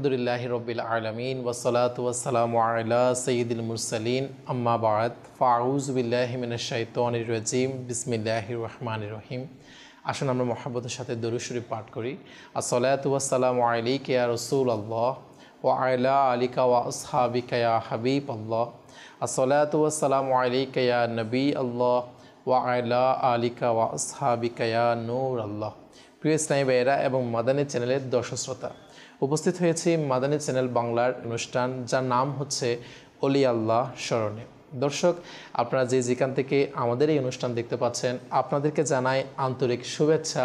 আলহামদুলিল্লাহ রবিল আলমিন ওসলাতাম আল্লাহ সঈদুল মুরসালিন আম্মাবাদ ফাউজবিল্লাহমিনশাইতরিম বিসমিল্লাহ রহমান রহিম আসুন আমরা মোহাম্মতের সাথে দরুশরী পাঠ করি আসলাতাম আলী কেয়া রসুল আল্লাহ ও আয়লা আলী ওয়া ওসহাবি কয়া হাবিব আল্লাহ আসলাতাম আলী কয়া নবী আল্লাহ ও আয়লা আলী ওয়া ওসহাবি কয়া নূর আল্লাহ প্রিয় স্নাই ভাইয়েরা এবং মাদানের চ্যানেলের দর্শক শ্রোতা উপস্থিত হয়েছি মাদানী চ্যানেল বাংলার অনুষ্ঠান যার নাম হচ্ছে অলি আল্লাহ স্মরণে দর্শক আপনারা যে যেখান থেকে আমাদের এই অনুষ্ঠান দেখতে পাচ্ছেন আপনাদেরকে জানাই আন্তরিক শুভেচ্ছা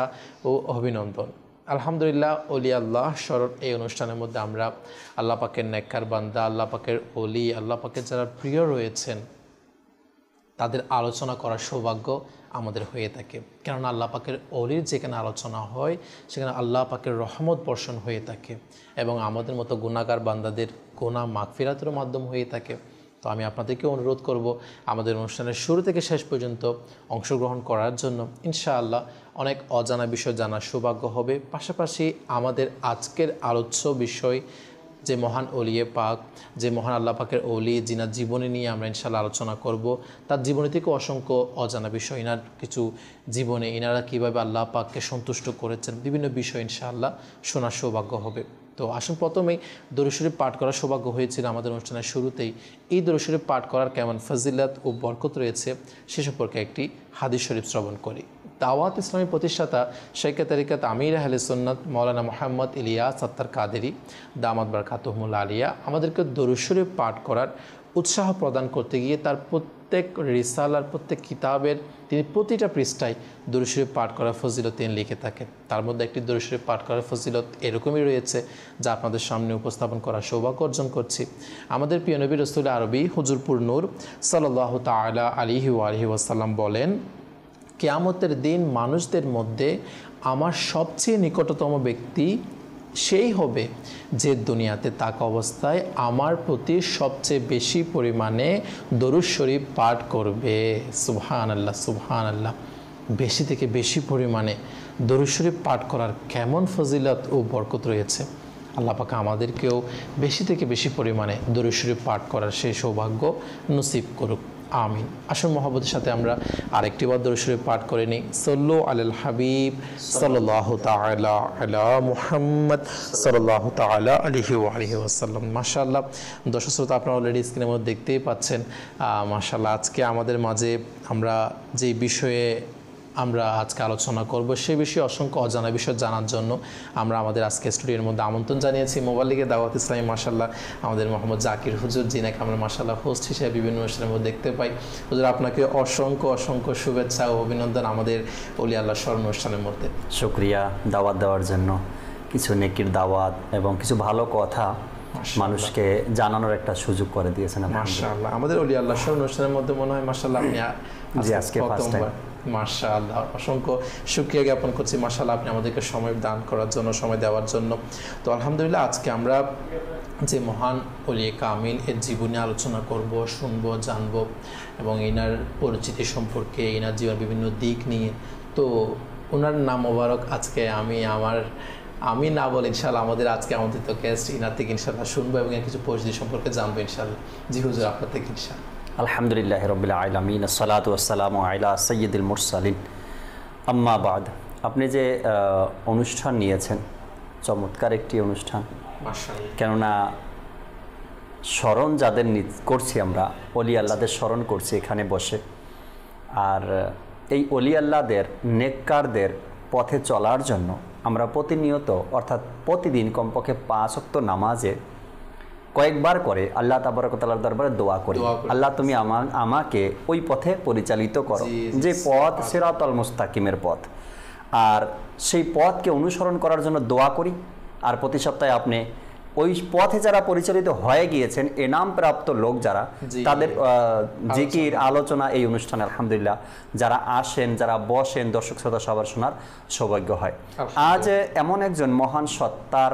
ও অভিনন্দন আলহামদুলিল্লাহ অলি আল্লাহ স্মরণ এই অনুষ্ঠানের মধ্যে আমরা আল্লাহ পাকের ন্যাক্কার বান্দা আল্লাহ পাকের অলি আল্লাহ পাকের যারা প্রিয় রয়েছেন তাদের আলোচনা করার সৌভাগ্য আমাদের হয়ে থাকে কেননা আল্লাহ পাকের অলির যেখানে আলোচনা হয় সেখানে আল্লাহ পাকের রহমত বর্ষণ হয়ে থাকে এবং আমাদের মতো গুণাগার বান্দাদের গোনা মাগফিরাতের মাধ্যম হয়ে থাকে তো আমি আপনাদেরকে অনুরোধ করব আমাদের অনুষ্ঠানের শুরু থেকে শেষ পর্যন্ত অংশগ্রহণ করার জন্য ইনশাআল্লাহ অনেক অজানা বিষয় জানার সৌভাগ্য হবে পাশাপাশি আমাদের আজকের আলোচ্য বিষয় যে মহান অলিয়ে পাক যে মহান আল্লাহ পাকের অলি যিনার জীবনী নিয়ে আমরা ইনশাল্লাহ আলোচনা করব তার জীবনী থেকে অসংখ্য অজানা বিষয় ইনার কিছু জীবনে ইনারা কীভাবে আল্লাহ পাককে সন্তুষ্ট করেছেন বিভিন্ন বিষয় ইনশাআল্লাহ শোনার সৌভাগ্য হবে তো আসুন প্রথমেই দরুশরীফ পাঠ করার সৌভাগ্য হয়েছিল আমাদের অনুষ্ঠানের শুরুতেই এই দরুশরীফ পাঠ করার কেমন ফজিলাত ও বরকত রয়েছে সে সম্পর্কে একটি হাদিস শরীফ শ্রবণ করি দাওয়াত ইসলামী প্রতিষ্ঠাতা শেখ তারিকাত আমির আহলে সন্নাত মৌলানা মোহাম্মদ ইলিয়া সত্তার কাদেরি দামাত খাতুমুল আলিয়া আমাদেরকে দরুসুরে পাঠ করার উৎসাহ প্রদান করতে গিয়ে তার প্রত্যেক রিসাল আর প্রত্যেক কিতাবের তিনি প্রতিটা পৃষ্ঠায় দরুশরীফ পাঠ করার ফজিলত তিনি লিখে থাকেন তার মধ্যে একটি দরুশরীফ পাঠ করার ফজিলত এরকমই রয়েছে যা আপনাদের সামনে উপস্থাপন করার সৌভাগ্য অর্জন করছি আমাদের প্রিয়নবী রসুল আরবি হুজুরপুর নূর সাল্লাহ তালা আলিহি আলহি ওয়াসাল্লাম বলেন কেয়ামতের দিন মানুষদের মধ্যে আমার সবচেয়ে নিকটতম ব্যক্তি সেই হবে যে দুনিয়াতে তাক অবস্থায় আমার প্রতি সবচেয়ে বেশি পরিমাণে দরুস শরীফ পাঠ করবে সুবহান আল্লাহ সুবহান আল্লাহ বেশি থেকে বেশি পরিমাণে দরুদ শরীফ পাঠ করার কেমন ফজিলত ও বরকত রয়েছে আল্লাপাকা আমাদেরকেও বেশি থেকে বেশি পরিমাণে দরুদ শরীফ পাঠ করার সেই সৌভাগ্য নসিব করুক আমিন আসল মহাবতের সাথে আমরা আরেকটি বদরসরে পাঠ করে নিই সল্লু আল হাবিব সাল্লাহ তালা আলা মুহাম্মদ সাল্লাহ তালা আলহি আলহি আসাল্লাম মাশাল্লাহ দর্শক শ্রোতা আপনারা অলরেডি স্ক্রিনের মধ্যে দেখতেই পাচ্ছেন মাসাল্লাহ আজকে আমাদের মাঝে আমরা যে বিষয়ে আমরা আজকে আলোচনা করব সে বিষয়ে অসংখ্য অজানা বিষয় জানার জন্য আমরা আমাদের আজকে স্টুডিওর মধ্যে আমন্ত্রণ জানিয়েছি মোবাইল লিগে দাওয়াত ইসলামী মাসাল্লাহ আমাদের মোহাম্মদ জাকির হুজুর যিনাকে আমরা মাসাল্লাহ হোস্ট হিসেবে বিভিন্ন অনুষ্ঠানের মধ্যে দেখতে পাই হুজুর আপনাকে অসংখ্য অসংখ্য শুভেচ্ছা ও অভিনন্দন আমাদের অলি আল্লাহ স্মরণ অনুষ্ঠানের মধ্যে শুক্রিয়া দাওয়াত দেওয়ার জন্য কিছু নেকির দাওয়াত এবং কিছু ভালো কথা মানুষকে জানানোর একটা সুযোগ করে দিয়েছেন মার্শাল্লাহ আমাদের অলি আল্লাহ স্মরণ অনুষ্ঠানের মধ্যে মনে হয় মার্শাল্লাহ আপনি আজকে ফার্স্ট টাইম মার্শাল আল্লাহ অসংখ্য সুক্রিয়া জ্ঞাপন করছি মার্শাল আপনি আমাদেরকে সময় দান করার জন্য সময় দেওয়ার জন্য তো আলহামদুলিল্লাহ আজকে আমরা যে মহান অলিয়ে কামিল এর জীবনে আলোচনা করব শুনবো জানবো এবং এনার পরিচিতি সম্পর্কে এনার জীবনের বিভিন্ন দিক নিয়ে তো ওনার নাম মোবারক আজকে আমি আমার আমি না বলে ইনশাল্লাহ আমাদের আজকে আমাদের তো গেস্ট ইনার থেকে ইনশাল্লাহ শুনবো এবং কিছু পরিচিতি সম্পর্কে জানবো ইনশাল্লাহ জি হুজুর আপনার থেকে ইনশাল্লাহ আলহামদুলিল্লাহ রবিল্লা আলমিন সালাত আসসালাম আইলা সৈয়দুল মুরসালিন আম্মাবাদ আপনি যে অনুষ্ঠান নিয়েছেন চমৎকার একটি অনুষ্ঠান কেননা স্মরণ যাদের করছি আমরা অলি আল্লাদের স্মরণ করছি এখানে বসে আর এই অলি আল্লাদের নেককারদের পথে চলার জন্য আমরা প্রতিনিয়ত অর্থাৎ প্রতিদিন কমপক্ষে পাঁচ অক্ত নামাজে কয়েকবার করে আল্লাহ তাবরকতালার দরবারে দোয়া করি আল্লাহ তুমি আমার আমাকে ওই পথে পরিচালিত করো যে পথ সেরাতল মুস্তাকিমের পথ আর সেই পথকে অনুসরণ করার জন্য দোয়া করি আর প্রতি সপ্তাহে আপনি ওই পথে যারা পরিচালিত হয়ে গিয়েছেন এনাম প্রাপ্ত লোক যারা তাদের জিকির আলোচনা এই অনুষ্ঠানে আলহামদুলিল্লাহ যারা আসেন যারা বসেন দর্শক শ্রোতা সবার শোনার সৌভাগ্য হয় আজ এমন একজন মহান সত্তার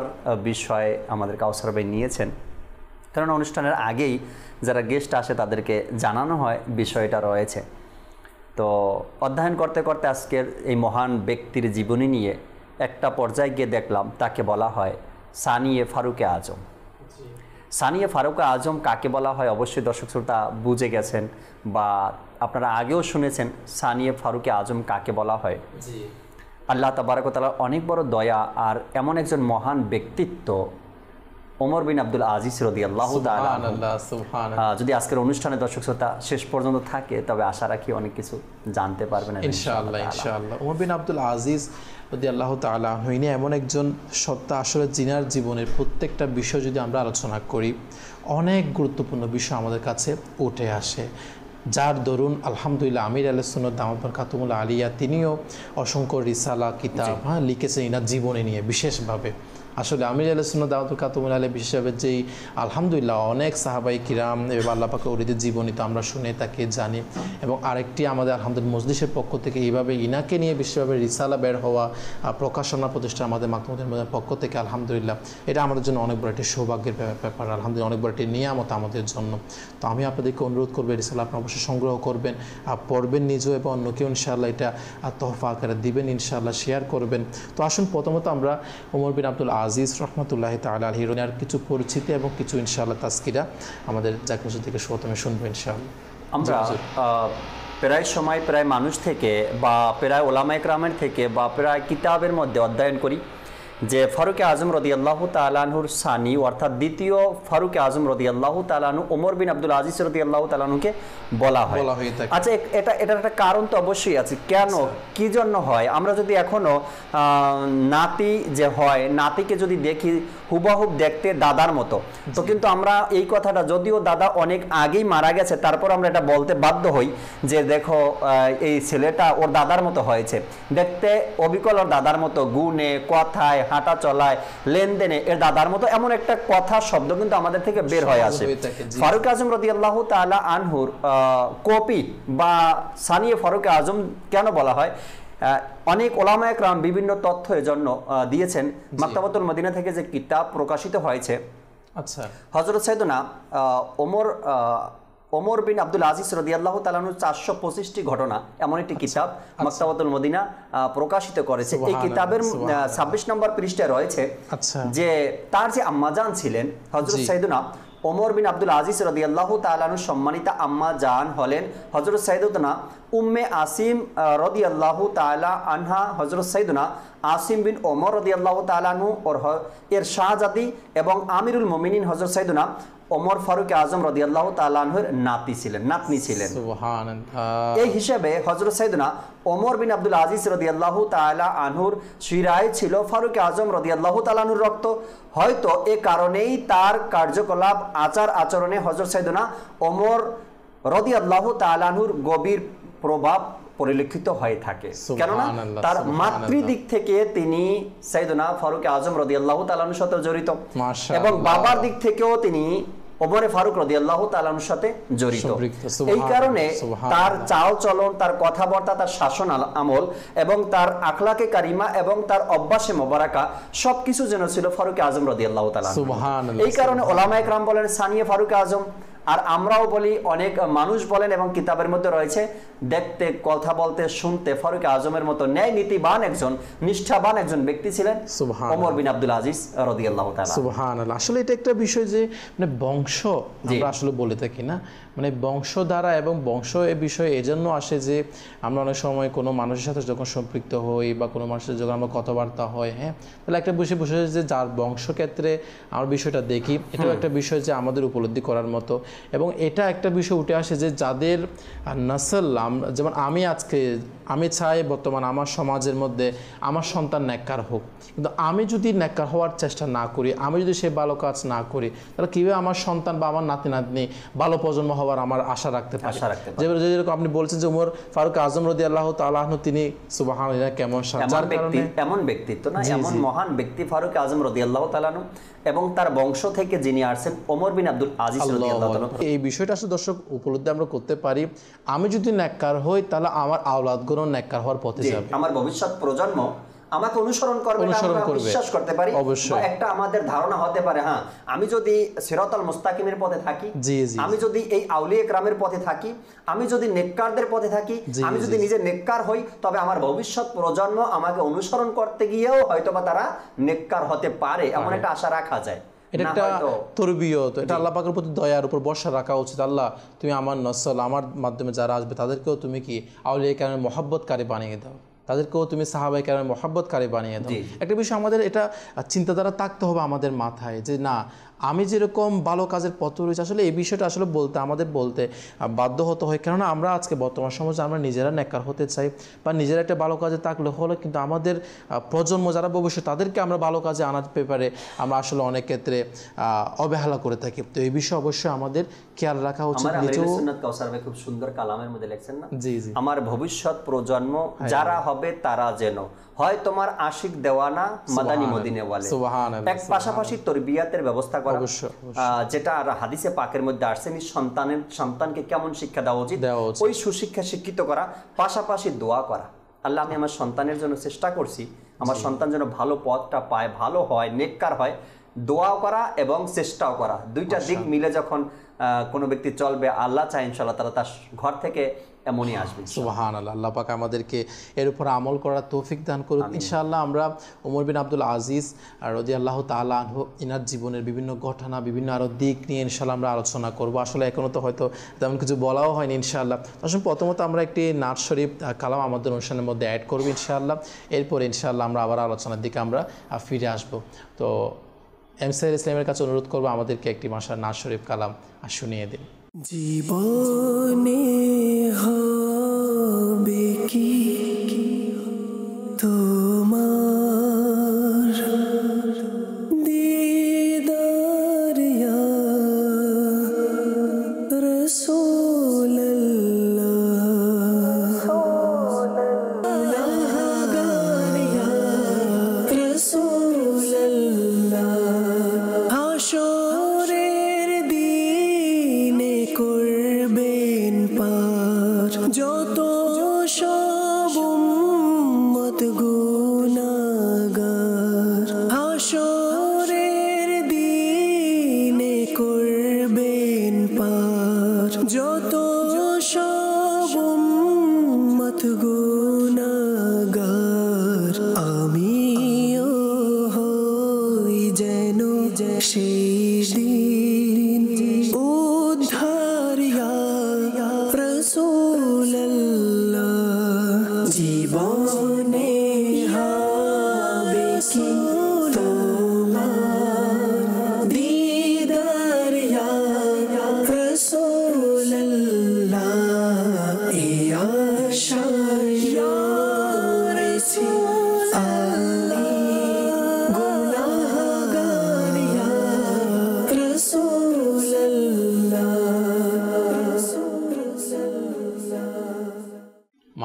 বিষয়ে আমাদের কাউসার নিয়েছেন কেননা অনুষ্ঠানের আগেই যারা গেস্ট আসে তাদেরকে জানানো হয় বিষয়টা রয়েছে তো অধ্যয়ন করতে করতে আজকের এই মহান ব্যক্তির জীবনী নিয়ে একটা পর্যায়ে গিয়ে দেখলাম তাকে বলা হয় সানিয়ে ফারুকে আজম সানিয়ে ফারুকে আজম কাকে বলা হয় অবশ্যই দর্শক শ্রোতা বুঝে গেছেন বা আপনারা আগেও শুনেছেন সানিয়ে ফারুকে আজম কাকে বলা হয় আল্লাহ তাবারকতালার অনেক বড় দয়া আর এমন একজন মহান ব্যক্তিত্ব ওমর বিন আব্দুল আজিজ রদি আল্লাহ যদি আজকের অনুষ্ঠানে দর্শক শ্রোতা শেষ পর্যন্ত থাকে তবে আশা রাখি অনেক কিছু জানতে পারবেন ওমর বিন আব্দুল আজিজ রদি আল্লাহ তালা হইনি এমন একজন সত্তা আসলে জিনার জীবনের প্রত্যেকটা বিষয় যদি আমরা আলোচনা করি অনেক গুরুত্বপূর্ণ বিষয় আমাদের কাছে উঠে আসে যার দরুন আলহামদুলিল্লাহ আমির আলসুন্নত দামাদ খাতুমুল্লা আলিয়া তিনিও অসংখ্য রিসালা কিতাব হ্যাঁ লিখেছেন ইনার জীবনে নিয়ে বিশেষভাবে আসলে আমির আলসুল্লাহ দাওয়াত কাতুমুল আলী হিসাবে যেই আলহামদুলিল্লাহ অনেক সাহাবাই কিরাম এবং আল্লাপাকে অরিদের জীবনী তো আমরা শুনে তাকে জানি এবং আরেকটি আমাদের আলহামদুলিল্লা মজলিসের পক্ষ থেকে এইভাবে ইনাকে নিয়ে বিশ্বভাবে রিসালা বের হওয়া প্রকাশনা প্রতিষ্ঠা আমাদের মাকমুদের পক্ষ থেকে আলহামদুলিল্লাহ এটা আমাদের জন্য অনেক বড় একটি সৌভাগ্যের ব্যাপার আলহামদুলিল্লাহ অনেক বড় একটি নিয়ামত আমাদের জন্য তো আমি আপনাদেরকে অনুরোধ করবো রিসালা আপনি অবশ্যই সংগ্রহ করবেন আর পড়বেন নিজেও এবং অন্যকেও ইনশাআল্লাহ এটা তহফা আকারে দিবেন ইনশাআল্লাহ শেয়ার করবেন তো আসুন প্রথমত আমরা ওমর বিন আব্দুল আজিজ রহমতুল্লাহ তাল আলহি রোনার কিছু পরিচিতি এবং কিছু ইনশাআল্লাহ তাস্কিরা আমাদের জাকির থেকে সৌতমে শুনবো ইনশাআল্লাহ আমরা প্রায় সময় প্রায় মানুষ থেকে বা প্রায় ওলামা একরামের থেকে বা প্রায় কিতাবের মধ্যে অধ্যয়ন করি যে ফারুকে আজম রদি আল্লাহ তালাহুর সানি অর্থাৎ দ্বিতীয় ফারুকে আজম রদি আল্লাহ তালানু ওমর বিন আব্দুল আজিজ রদি আল্লাহ তালানুকে বলা হয় আচ্ছা এটা এটার একটা কারণ তো অবশ্যই আছে কেন আচ্ছা। কি জন্য হয় আমরা যদি এখনো নাতি যে হয় নাতিকে যদি দেখি হুবাহুব দেখতে দাদার মতো তো কিন্তু আমরা এই কথাটা যদিও দাদা অনেক আগেই মারা গেছে তারপর আমরা এটা বলতে বাধ্য হই যে দেখো এই ছেলেটা ওর দাদার মতো হয়েছে দেখতে অবিকল ওর দাদার মতো গুণে কথায় হাঁটা চলায় লেনদেনে এর দাদার মতো এমন একটা কথা শব্দ কিন্তু আমাদের থেকে বের হয়ে আসে ফারুক আজম রদি আল্লাহ তালা আনহুর কপি বা সানিয়ে ফারুক আজম কেন বলা হয় অনেক ওলামা একরাম বিভিন্ন তথ্য এর জন্য দিয়েছেন মাক্তাবাতুল মদিনা থেকে যে কিতাব প্রকাশিত হয়েছে আচ্ছা হজরত সাইদুনা ওমর ওমর বিন আব্দুল আজিজ রদিয়াল্লাহ তালানুর চারশো পঁচিশটি ঘটনা এমন একটি আচ্ছা, কিতাব আচ্ছা। মক্তাবাতুল মদিনা প্রকাশিত করেছে এই কিতাবের ছাব্বিশ নম্বর পৃষ্ঠায় রয়েছে আচ্ছা। যে তার যে আম্মাজান ছিলেন হজরত সাইদুনা ওমর বিন আব্দুল আজিজ রদিয়াল্লাহ তালানু সম্মানিত আম্মা জান হলেন হজরত সাইদুদনা উম্মে আসিম রদিয়াল্লাহ তালা আনহা হজরত সাইদুনা আসিম বিন ওমর রদিয়াল্লাহ তালানু ওর এর শাহজাদি এবং আমিরুল মমিনিন হজরত সাইদুনা অমর ফারুক আজম রদিয়াল্লাহ তালানহর নাতি ছিলেন নাতনি ছিলেন এই হিসেবে হজরত সাইদনা অমর বিন আব্দুল আজিজ রদিয়াল্লাহ তালা আনহুর শিরায় ছিল ফারুক আজম রদিয়াল্লাহ তালানহুর রক্ত হয়তো এ কারণেই তার কার্যকলাপ আচার আচরণে হজরত সাইদনা ওমর রদিয়াল্লাহ তালানহুর গভীর প্রভাব পরিলক্ষিত হয়ে থাকে কেননা তার মাতৃ দিক থেকে তিনি সাইদনা ফারুক আজম রদিয়াল্লাহ তালানুর সাথে জড়িত এবং বাবার দিক থেকেও তিনি ওমরে ফারুক রদি আল্লাহ সাথে জড়িত এই কারণে তার চাল চলন তার কথাবার্তা তার শাসন আমল এবং তার আখলাকে কারিমা এবং তার অভ্যাসে মোবারাকা সবকিছু যেন ছিল ফারুক আজম রদি আল্লাহ তালা এই কারণে ওলামা একরাম বলেন সানিয়ে ফারুক আজম আর আমরাও বলি অনেক মানুষ বলেন এবং কিতাবের মধ্যে রয়েছে দেখতে কথা বলতে শুনতে ফারুক আজমের মতো ন্যায় নীতিবান একজন নিষ্ঠাবান একজন ব্যক্তি ছিলেন ওমর বিন আব্দুল আজিজ রদিয়াল্লাহ সুবহান আসলে এটা একটা বিষয় যে মানে বংশ আমরা আসলে বলে থাকি না মানে বংশধারা এবং বংশ এ বিষয়ে এজন্য আসে যে আমরা অনেক সময় কোনো মানুষের সাথে যখন সম্পৃক্ত হই বা কোনো মানুষের যখন আমরা কথাবার্তা হয় হ্যাঁ তাহলে একটা বিষয় বসে যে যার বংশক্ষেত্রে আমার বিষয়টা দেখি এটাও একটা বিষয় যে আমাদের উপলব্ধি করার মতো এবং এটা একটা বিষয় উঠে আসে যে যাদের নাসল যেমন আমি আজকে আমি চাই বর্তমান আমার সমাজের মধ্যে আমার সন্তান ন্যাক্কার হোক কিন্তু আমি যদি ন্যাক্কার হওয়ার চেষ্টা না করি আমি যদি সে ভালো কাজ না করি তাহলে কীভাবে আমার সন্তান বা আমার নাতি নাতনি ভালো প্রজন্ম হওয়ার আমার আশা রাখতে পারে যে যেরকম আপনি বলছেন যে উমর ফারুক আজম রদি আল্লাহ তালাহ তিনি সুবাহ কেমন যার ব্যক্তি এমন ব্যক্তিত্ব না এমন মহান ব্যক্তি ফারুক আজম রদি আল্লাহ তালানু এবং তার বংশ থেকে যিনি আসছেন ওমর বিন আব্দুল আজিজ এই বিষয়টা আসলে দর্শক উপলব্ধি আমরা করতে পারি আমি যদি ন্যাক্কার হই তাহলে আমার আওলাদগুলো ন্যাক্কার হওয়ার পথে যাবে আমার ভবিষ্যৎ প্রজন্ম আমাকে অনুসরণ করবে অনুসরণ বিশ্বাস করতে পারি একটা আমাদের ধারণা হতে পারে হ্যাঁ আমি যদি সিরাতাল মুস্তাকিমের পথে থাকি আমি যদি এই আউলিয়া کرامের পথে থাকি আমি যদি নেককারদের পথে থাকি আমি যদি নিজে নেককার হই তবে আমার ভবিষ্যৎ প্রজন্ম আমাকে অনুসরণ করতে গিয়েও হয়তোবা তারা নেককার হতে পারে এমন একটা আশা রাখা যায় এটা একটা তরবিয়ত এটা আল্লাহ পাকের প্রতি দয়ার উপর বর্ষা রাখা উচিত আল্লাহ তুমি আমার নসল আমার মাধ্যমে যারা আসবে তাদেরকেও তুমি কি আউলিয়া কারণে মহব্বতকারী বানিয়ে দাও তাদেরকেও তুমি সাহাবাই কেন মহাব্বতকারী বানিয়ে দাও একটা বিষয় আমাদের এটা চিন্তাধারা থাকতে হবে আমাদের মাথায় যে না আমি যেরকম ভালো কাজের পথ রয়েছে আসলে এই বিষয়টা আসলে বলতে আমাদের বলতে বাধ্য হতে হয় কেননা আমরা আজকে বর্তমান সমাজে আমরা নিজেরা নেকার হতে চাই বা নিজেরা একটা ভালো কাজে থাকলে হলে কিন্তু আমাদের প্রজন্ম যারা ভবিষ্যৎ তাদেরকে আমরা ভালো কাজে আনার পেপারে আমরা আসলে অনেক ক্ষেত্রে অবহেলা করে থাকি তো এই বিষয়ে অবশ্যই আমাদের খেয়াল রাখা উচিত খুব সুন্দর কালামের মধ্যে লেখছেন না জি জি আমার ভবিষ্যৎ প্রজন্ম হ্যাঁ। যারা হবে তারা যেন হয় তোমার আশিক দেওয়ানা মাদানি মদিনেওয়ালে এক পাশাপাশি তরবিয়াতের ব্যবস্থা করা যেটা আর হাদিসে পাকের মধ্যে আসছে সন্তানের সন্তানকে কেমন শিক্ষা দেওয়া উচিত ওই সুশিক্ষা শিক্ষিত করা পাশাপাশি দোয়া করা আল্লাহ আমি আমার সন্তানের জন্য চেষ্টা করছি আমার সন্তান যেন ভালো পথটা পায় ভালো হয় নেককার হয় দোয়াও করা এবং চেষ্টাও করা দুইটা দিক মিলে যখন কোনো ব্যক্তি চলবে আল্লাহ চাই ইনশাল্লাহ তারা তার ঘর থেকে এমনই আসবে সুবাহান আল্লাহ আল্লাহ পাক আমাদেরকে এর উপর আমল করার তৌফিক দান করুক ইনশাআল্লাহ আমরা উমর বিন আব্দুল আজিজ রদি আল্লাহ তালা ইনার জীবনের বিভিন্ন ঘটনা বিভিন্ন আরও দিক নিয়ে ইনশাল্লাহ আমরা আলোচনা করব আসলে এখনও তো হয়তো তেমন কিছু বলাও হয়নি ইনশাআল্লাহ আসলে প্রথমত আমরা একটি নাট শরীফ কালাম আমাদের অনুষ্ঠানের মধ্যে অ্যাড করবো ইনশাআল্লাহ এরপর ইনশাআল্লাহ আমরা আবার আলোচনার দিকে আমরা ফিরে আসব তো এমসাইল ইসলামের কাছে অনুরোধ করবো আমাদেরকে একটি মাসার না শরীফ কালাম আর শুনিয়ে দিন জীবনে হবে কি জীবনে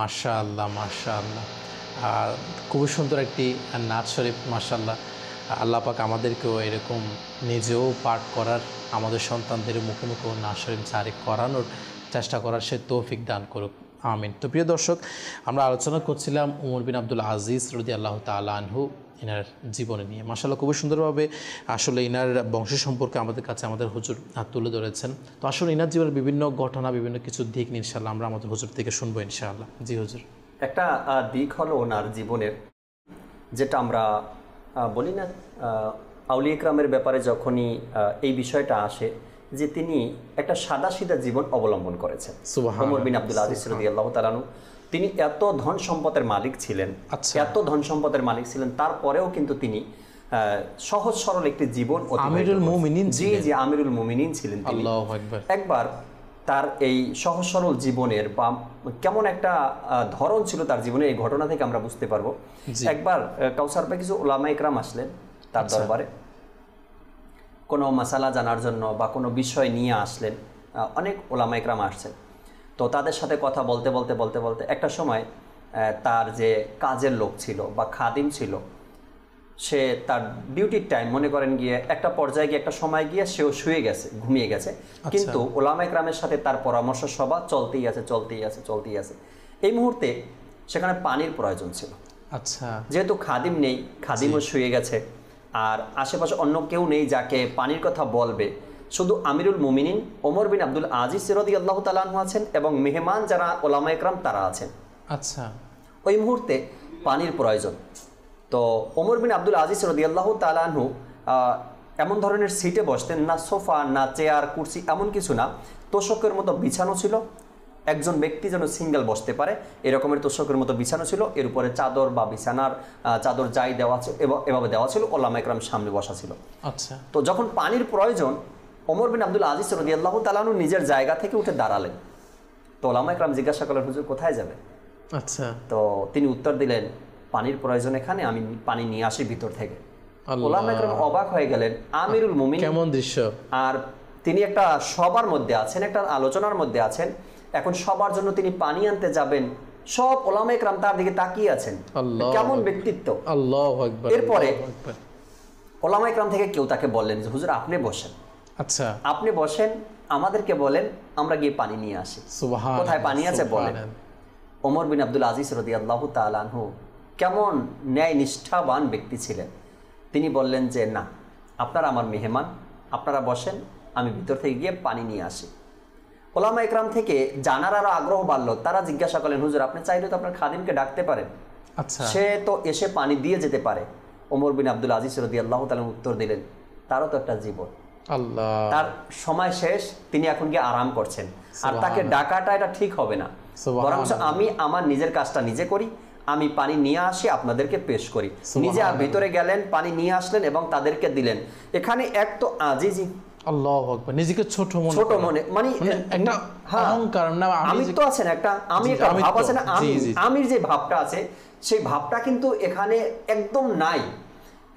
মাশা আল্লাহ মাশা আল্লাহ আর খুবই সুন্দর একটি নাচ শরীফ মাশাল্লাহ আল্লাহ পাক আমাদেরকেও এরকম নিজেও পাঠ করার আমাদের সন্তানদের মুখে মুখেও নাচ শরীফ জারি করানোর চেষ্টা করার সে তৌফিক দান করুক আমিন তো প্রিয় দর্শক আমরা আলোচনা করছিলাম উমর বিন আব্দুল আজিজ রদি আল্লাহ তালহু এনার জীবনে নিয়ে মাসাল্লাহ খুবই সুন্দরভাবে আসলে এনার বংশ সম্পর্কে আমাদের কাছে আমাদের হুজুর হাত তুলে ধরেছেন তো আসলে এনার জীবনের বিভিন্ন ঘটনা বিভিন্ন কিছু দিক নিয়ে ইনশাল্লাহ আমরা আমাদের হুজুর থেকে শুনবো ইনশাআল্লাহ জি হুজুর একটা দিক হলো ওনার জীবনের যেটা আমরা বলি না আউলি ইকরামের ব্যাপারে যখনই এই বিষয়টা আসে যে তিনি একটা সাদা সিদা জীবন অবলম্বন করেছেন সুবাহ বিন আব্দুল আজিজ রদি আল্লাহ তালানু তিনি এত ধন সম্পদের মালিক ছিলেন আচ্ছা। এত ধন সম্পদের মালিক ছিলেন তারপরেও কিন্তু তিনি সহজ সরল একটি জীবন আমিরুল মুমিনিন জি জি আমিরুল মুমিনিন ছিলেন তিনি একবার তার এই সহজ সরল জীবনের বা কেমন একটা ধরন ছিল তার জীবনে এই ঘটনা থেকে আমরা বুঝতে পারবো একবার কাউসার ভাই কিছু ওলামা ইকরাম আসলেন তার আচ্ছা। দরবারে কোনো মশালা জানার জন্য বা কোনো বিষয় নিয়ে আসলেন অনেক ওলামা ইকরাম আসছেন তো তাদের সাথে কথা বলতে বলতে বলতে বলতে একটা সময় তার যে কাজের লোক ছিল বা খাদিম ছিল সে তার ডিউটির টাইম মনে করেন গিয়ে একটা পর্যায়ে গিয়ে একটা সময় গিয়ে সেও শুয়ে গেছে ঘুমিয়ে গেছে আচ্ছা। কিন্তু ওলামা একরামের সাথে তার পরামর্শ সভা চলতেই আছে চলতেই আছে চলতেই আছে এই মুহূর্তে সেখানে পানির প্রয়োজন ছিল আচ্ছা যেহেতু খাদিম নেই খাদিমও শুয়ে গেছে আর আশেপাশে অন্য কেউ নেই যাকে পানির কথা বলবে শুধু আমিরুল মুমিনিন ওমর বিন আব্দুল আজিজ সিরদি আল্লাহ তালাহু আছেন এবং মেহমান যারা ওলামা একরাম তারা আছেন আচ্ছা ওই মুহূর্তে পানির প্রয়োজন তো ওমর বিন আব্দুল আজিজ সিরদি আল্লাহ তালাহু এমন ধরনের সিটে বসতেন না সোফা না চেয়ার কুর্সি এমন কিছু না তোষকের মতো বিছানো ছিল একজন ব্যক্তি যেন সিঙ্গেল বসতে পারে এরকমের তোষকের মতো বিছানো ছিল এর উপরে চাদর বা বিছানার চাদর যাই দেওয়া এভাবে দেওয়া ছিল ওলামা একরাম সামনে বসা ছিল আচ্ছা তো যখন পানির প্রয়োজন অমর বিন আব্দুল আজিজ রদি আল্লাহ তালানু নিজের জায়গা থেকে উঠে দাঁড়ালেন তো ওলামা একরাম জিজ্ঞাসা করলেন হুজুর কোথায় যাবে আচ্ছা তো তিনি উত্তর দিলেন পানির প্রয়োজন এখানে আমি পানি নিয়ে আসি ভিতর থেকে ওলামা অবাক হয়ে গেলেন আমিরুল মুমিন কেমন দৃশ্য আর তিনি একটা সবার মধ্যে আছেন একটা আলোচনার মধ্যে আছেন এখন সবার জন্য তিনি পানি আনতে যাবেন সব ওলামা একরাম তার দিকে তাকিয়ে আছেন কেমন ব্যক্তিত্ব এরপরে ওলামা একরাম থেকে কেউ তাকে বললেন যে হুজুর আপনি বসেন আচ্ছা আপনি বসেন আমাদেরকে বলেন আমরা গিয়ে পানি নিয়ে আসি কোথায় পানি আছে বলেন ওমর বিন আব্দুল আজিজ রদি আল্লাহ তালানহু কেমন ন্যায় নিষ্ঠাবান ব্যক্তি ছিলেন তিনি বললেন যে না আপনারা আমার মেহমান আপনারা বসেন আমি ভিতর থেকে গিয়ে পানি নিয়ে আসি ওলামা একরাম থেকে জানার আরও আগ্রহ বাড়লো তারা জিজ্ঞাসা করলেন হুজুর আপনি চাইলে তো আপনার খাদিমকে ডাকতে পারেন আচ্ছা সে তো এসে পানি দিয়ে যেতে পারে ওমর বিন আব্দুল আজিজ রদি আল্লাহ তালন উত্তর দিলেন তারও তো একটা জীবন আল্লাহ তার সময় শেষ তিনি এখন কি আরাম করছেন আর তাকে ডাকাটা এটা ঠিক হবে না বরং আমি আমার নিজের কাজটা নিজে করি আমি পানি নিয়ে আসি আপনাদেরকে পেশ করি নিজে ভিতরে গেলেন পানি নিয়ে আসলেন এবং তাদেরকে দিলেন এখানে এক তো আজিজি আল্লাহ আকবার নিজেকে ছোট মনে ছোট মনে মানে, মানে একটা হ্যাঁ। অহংকার না আমি তো আছেন একটা আমি ভাব আছে না আমি আমির যে ভাবটা আছে সেই ভাবটা কিন্তু এখানে একদম নাই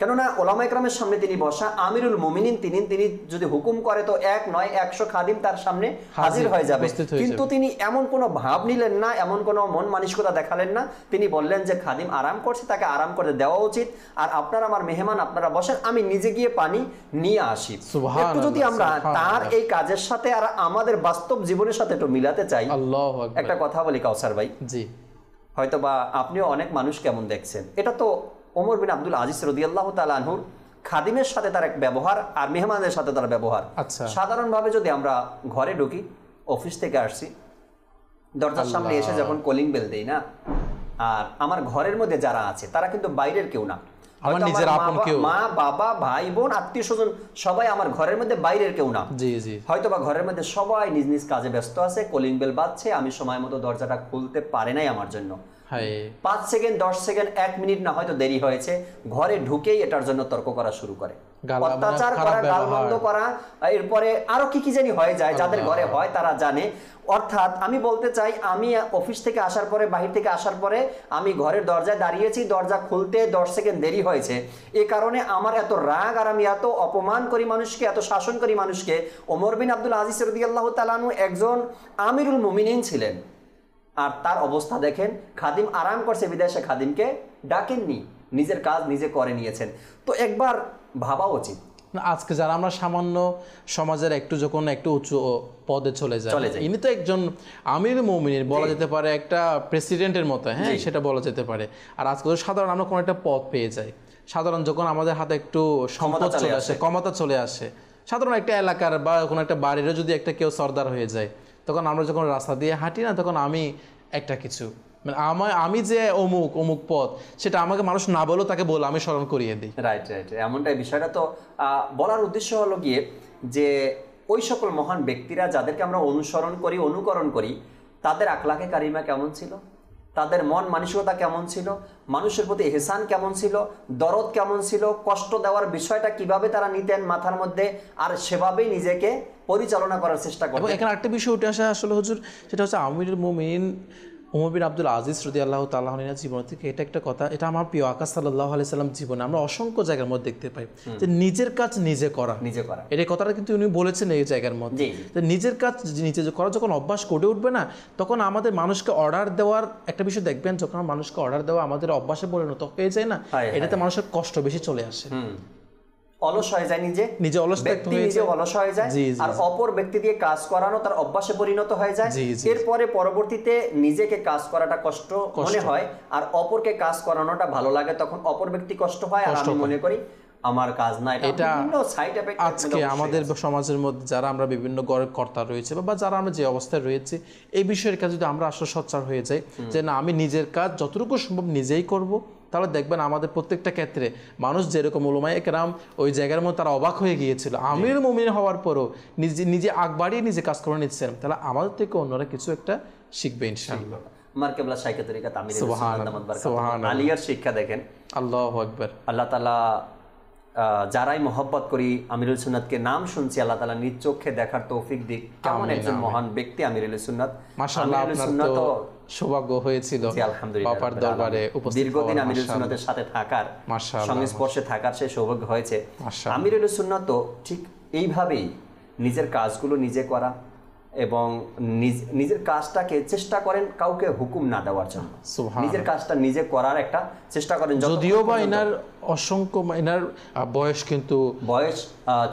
কেননা ওলামা ইকরামের সামনে তিনি বসা আমিরুল মোমিনিন তিনি তিনি যদি হুকুম করে তো এক নয় একশো খাদিম তার সামনে হাজির হয়ে যাবে কিন্তু তিনি এমন কোনো ভাব নিলেন না এমন কোনো মন মানসিকতা দেখালেন না তিনি বললেন যে খাদিম আরাম করছে তাকে আরাম করে দেওয়া উচিত আর আপনার আমার মেহমান আপনারা বসেন আমি নিজে গিয়ে পানি নিয়ে আসি একটু যদি আমরা তার এই কাজের সাথে আর আমাদের বাস্তব জীবনের সাথে একটু মিলাতে চাই একটা কথা বলি কাউসার ভাই জি হয়তো বা আপনিও অনেক মানুষ কেমন দেখছেন এটা তো ওমর বিন আব্দুল আজিজ রদিয়াল্লাহ তালাহুর খাদিমের সাথে তার এক ব্যবহার আর মেহমানদের সাথে তার ব্যবহার আচ্ছা সাধারণভাবে যদি আমরা ঘরে ঢুকি অফিস থেকে আসছি দরজার সামনে এসে যখন কলিং বেল দেই না আর আমার ঘরের মধ্যে যারা আছে তারা কিন্তু বাইরের কেউ না মা বাবা ভাই বোন আত্মীয় স্বজন সবাই আমার ঘরের মধ্যে বাইরের কেউ না হয়তো বা ঘরের মধ্যে সবাই নিজ নিজ কাজে ব্যস্ত আছে কলিং বেল বাজছে আমি সময় মতো দরজাটা খুলতে পারে নাই আমার জন্য পাঁচ সেকেন্ড দশ সেকেন্ড এক মিনিট না হয়তো দেরি হয়েছে ঘরে ঢুকেই এটার জন্য তর্ক করা শুরু করে অত্যাচার করা বন্ধ করা এরপরে আরো কি কি জানি হয়ে যায় যাদের ঘরে হয় তারা জানে অর্থাৎ আমি বলতে চাই আমি অফিস থেকে আসার পরে বাহির থেকে আসার পরে আমি ঘরের দরজায় দাঁড়িয়েছি দরজা খুলতে দশ সেকেন্ড দেরি হয়েছে এ কারণে আমার এত রাগ আর আমি এত অপমান করি মানুষকে এত শাসন করি মানুষকে ওমর বিন আব্দুল আজিজ রদিয়াল্লাহ আল্লাহ তালানু একজন আমিরুল মুমিনিন ছিলেন আর তার অবস্থা দেখেন খাদিম আরাম করছে বিদেশে খাদিমকে ডাকেননি নিজের কাজ নিজে করে নিয়েছেন তো একবার ভাবা উচিত আজকে যারা আমরা সামান্য সমাজের একটু যখন একটু উঁচু পদে চলে যায় ইনি তো একজন আমির মৌমিনীর বলা যেতে পারে একটা প্রেসিডেন্টের মতো হ্যাঁ সেটা বলা যেতে পারে আর আজকে তো সাধারণ আমরা কোনো একটা পদ পেয়ে যাই সাধারণ যখন আমাদের হাতে একটু সম্পদ চলে আসে ক্ষমতা চলে আসে সাধারণ একটা এলাকার বা কোনো একটা বাড়িরও যদি একটা কেউ সর্দার হয়ে যায় তখন আমরা যখন রাস্তা দিয়ে হাঁটি না তখন আমি একটা কিছু মানে আমার আমি যে অমুক অমুক পথ সেটা আমাকে মানুষ না বলো তাকে বলো আমি স্মরণ করিয়ে দিই রাইট রাইট এমনটাই বিষয়টা তো বলার উদ্দেশ্য হলো গিয়ে যে ওই সকল মহান ব্যক্তিরা যাদেরকে আমরা অনুসরণ করি অনুকরণ করি তাদের আকলাকে কারিমা কেমন ছিল তাদের মন মানসিকতা কেমন ছিল মানুষের প্রতি হেসান কেমন ছিল দরদ কেমন ছিল কষ্ট দেওয়ার বিষয়টা কিভাবে তারা নিতেন মাথার মধ্যে আর সেভাবেই নিজেকে পরিচালনা করার চেষ্টা করবো এখানে একটা বিষয় উঠে আসা আসলে হুজুর সেটা হচ্ছে আমির মোমিন উমবির আব্দুল আজিজ রদি আল্লাহ তাল্লাহনিনা জীবন থেকে এটা একটা কথা এটা আমার প্রিয় আকাশ সাল্লাহ আলি সাল্লাম জীবনে আমরা অসংখ্য জায়গার মধ্যে দেখতে পাই যে নিজের কাজ নিজে করা নিজে করা এটা কথাটা কিন্তু উনি বলেছেন এই জায়গার মধ্যে যে নিজের কাজ নিজে করা যখন অভ্যাস করে উঠবে না তখন আমাদের মানুষকে অর্ডার দেওয়ার একটা বিষয় দেখবেন যখন মানুষকে অর্ডার দেওয়া আমাদের অভ্যাসে পরিণত হয়ে যায় না এটাতে মানুষের কষ্ট বেশি চলে আসে অলস হয়ে যায় নিজে নিজে অলস ব্যক্তি নিজে অলস হয়ে যায় আর অপর ব্যক্তি দিয়ে কাজ করানো তার অভ্যাসে পরিণত হয়ে যায় এরপরে পরবর্তীতে নিজেকে কাজ করাটা কষ্ট মনে হয় আর অপরকে কাজ করানোটা ভালো লাগে তখন অপর ব্যক্তি কষ্ট হয় আর আমি মনে করি আমার কাজ না এটা সাইড এফেক্ট আজকে আমাদের সমাজের মধ্যে যারা আমরা বিভিন্ন গড়ের কর্তা রয়েছে বা যারা আমরা যে অবস্থায় রয়েছে এই বিষয়ের কাজ যদি আমরা আসলে সচ্চার হয়ে যাই যে না আমি নিজের কাজ যতটুকু সম্ভব নিজেই করবো তাহলে দেখবেন আমাদের প্রত্যেকটা ক্ষেত্রে মানুষ যেরকম ওলমায় একরাম ওই জায়গার মধ্যে তারা অবাক হয়ে গিয়েছিল আমির মমিন হওয়ার পরও নিজে নিজে আগ বাড়িয়ে নিজে কাজ করে নিচ্ছেন তাহলে আমাদের থেকে অন্যরা কিছু একটা শিখবে ইনশাআল্লাহ আলিয়ার শিক্ষা দেখেন আল্লাহ আকবর আল্লাহ তালা যারাই মোহব্বত করি আমিরুল সুন্নাতকে নাম শুনছি আল্লাহ তালা নিজ চোখে দেখার তৌফিক দিক কেমন একজন মহান ব্যক্তি আমিরুল সুন্নাত সৌভাগ্য হয়েছিল বাবার দরবারে দীর্ঘদিন আমিরুল সুন্নতের সাথে থাকার সংস্পর্শে থাকার সে সৌভাগ্য হয়েছে আমিরুল সুন্নত ঠিক এইভাবেই নিজের কাজগুলো নিজে করা এবং নিজের কাজটাকে চেষ্টা করেন কাউকে হুকুম না দেওয়ার জন্য নিজের কাজটা নিজে করার একটা চেষ্টা করেন যদিও বা এনার অসংখ্য এনার বয়স কিন্তু বয়স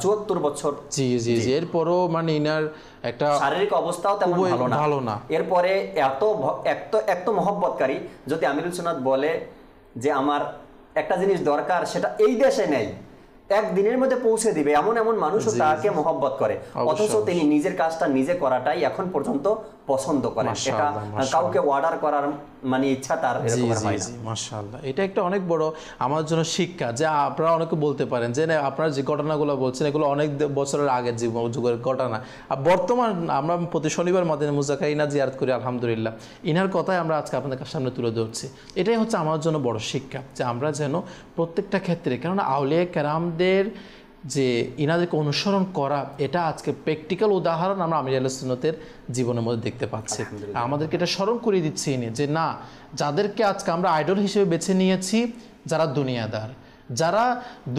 চুয়াত্তর বছর জি জি জি এরপরও মানে এনার একটা শারীরিক অবস্থাও তেমন ভালো না ভালো না এরপরে এত এত এত মহব্বতকারী যদি আমিরুল সোনাদ বলে যে আমার একটা জিনিস দরকার সেটা এই দেশে নেই একদিনের মধ্যে পৌঁছে দিবে এমন এমন মানুষও তাকে মোহব্বত করে অথচ তিনি নিজের কাজটা নিজে করাটাই এখন পর্যন্ত পছন্দ করে সেটা কাউকে অর্ডার করার মানে ইচ্ছা তার মাশাআল্লাহ এটা একটা অনেক বড় আমার জন্য শিক্ষা যে আপনারা অনেকে বলতে পারেন যে না আপনারা যে ঘটনাগুলো বলছেন এগুলো অনেক বছরের আগের জীবন যুগের ঘটনা আর বর্তমান আমরা প্রতি শনিবার মাধ্যমে ইনা জিয়ারত করি আলহামদুলিল্লাহ ইনার কথাই আমরা আজকে আপনাদের সামনে তুলে ধরছি এটাই হচ্ছে আমার জন্য বড় শিক্ষা যে আমরা যেন প্রত্যেকটা ক্ষেত্রে কেননা আউলিয়া কেরামদের যে ইনাদেরকে অনুসরণ করা এটা আজকে প্র্যাকটিক্যাল উদাহরণ আমরা আমির আলসুন্নতের জীবনের মধ্যে দেখতে পাচ্ছি আমাদেরকে এটা স্মরণ করিয়ে দিচ্ছে ইনি যে না যাদেরকে আজকে আমরা আইডল হিসেবে বেছে নিয়েছি যারা দুনিয়াদার যারা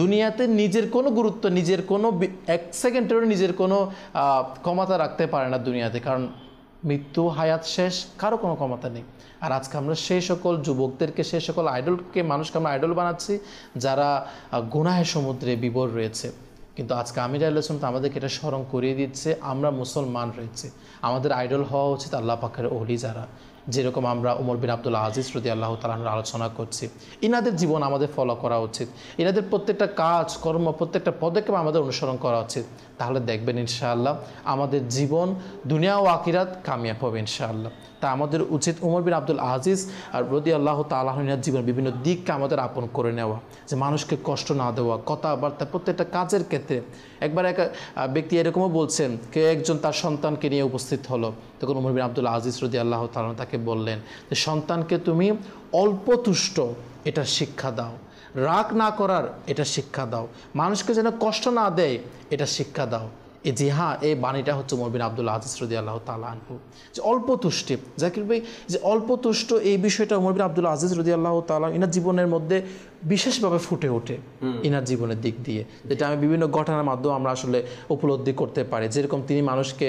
দুনিয়াতে নিজের কোনো গুরুত্ব নিজের কোনো এক সেকেন্ডের নিজের কোনো ক্ষমতা রাখতে পারে না দুনিয়াতে কারণ মৃত্যু হায়াত শেষ কারো কোনো ক্ষমতা নেই আর আজকে আমরা সেই সকল যুবকদেরকে সেই সকল আইডলকে মানুষকে আমরা আইডল বানাচ্ছি যারা গুণায় সমুদ্রে বিবর রয়েছে কিন্তু আজকে আমির আল্লাহ আমাদেরকে এটা স্মরণ করিয়ে দিচ্ছে আমরা মুসলমান রয়েছে আমাদের আইডল হওয়া উচিত আল্লাহ পাখের অলি যারা যেরকম আমরা উমর বিন আবদুল্লাহ আজিজ রদি আল্লাহ তালাহর আলোচনা করছি ইনাদের জীবন আমাদের ফলো করা উচিত ইনাদের প্রত্যেকটা কাজ কর্ম প্রত্যেকটা পদক্ষেপ আমাদের অনুসরণ করা উচিত তাহলে দেখবেন ইনশাআল্লাহ আমাদের জীবন দুনিয়া ও আকিরাত কামিয়াব হবে ইনশাআল্লাহ তা আমাদের উচিত উমর বিন আব্দুল আজিজ আর রদি আল্লাহ তালাহনার জীবন বিভিন্ন দিককে আমাদের আপন করে নেওয়া যে মানুষকে কষ্ট না দেওয়া কথাবার্তা প্রত্যেকটা কাজের ক্ষেত্রে একবার এক ব্যক্তি এরকমও বলছেন কে একজন তার সন্তানকে নিয়ে উপস্থিত হলো তখন উমর বিন আব্দুল আজিজ রদি আল্লাহ তালাহ তাকে বললেন যে সন্তানকে তুমি অল্প তুষ্ট এটা শিক্ষা দাও রাগ না করার এটা শিক্ষা দাও মানুষকে যেন কষ্ট না দেয় এটা শিক্ষা দাও এই জিহা এই বাণীটা হচ্ছে মরবিন আবদুল্লাহ আজিজ রদি আল্লাহ তালাহু যে অল্প তুষ্টি জাকির ভাই যে অল্প তুষ্ট এই বিষয়টা মরবিন আবদুল্লাহ আজিজ রদি আল্লাহ তালা ইনার জীবনের মধ্যে বিশেষভাবে ফুটে ওঠে ইনার জীবনের দিক দিয়ে যেটা আমি বিভিন্ন ঘটনার মাধ্যমে আমরা আসলে উপলব্ধি করতে পারি যেরকম তিনি মানুষকে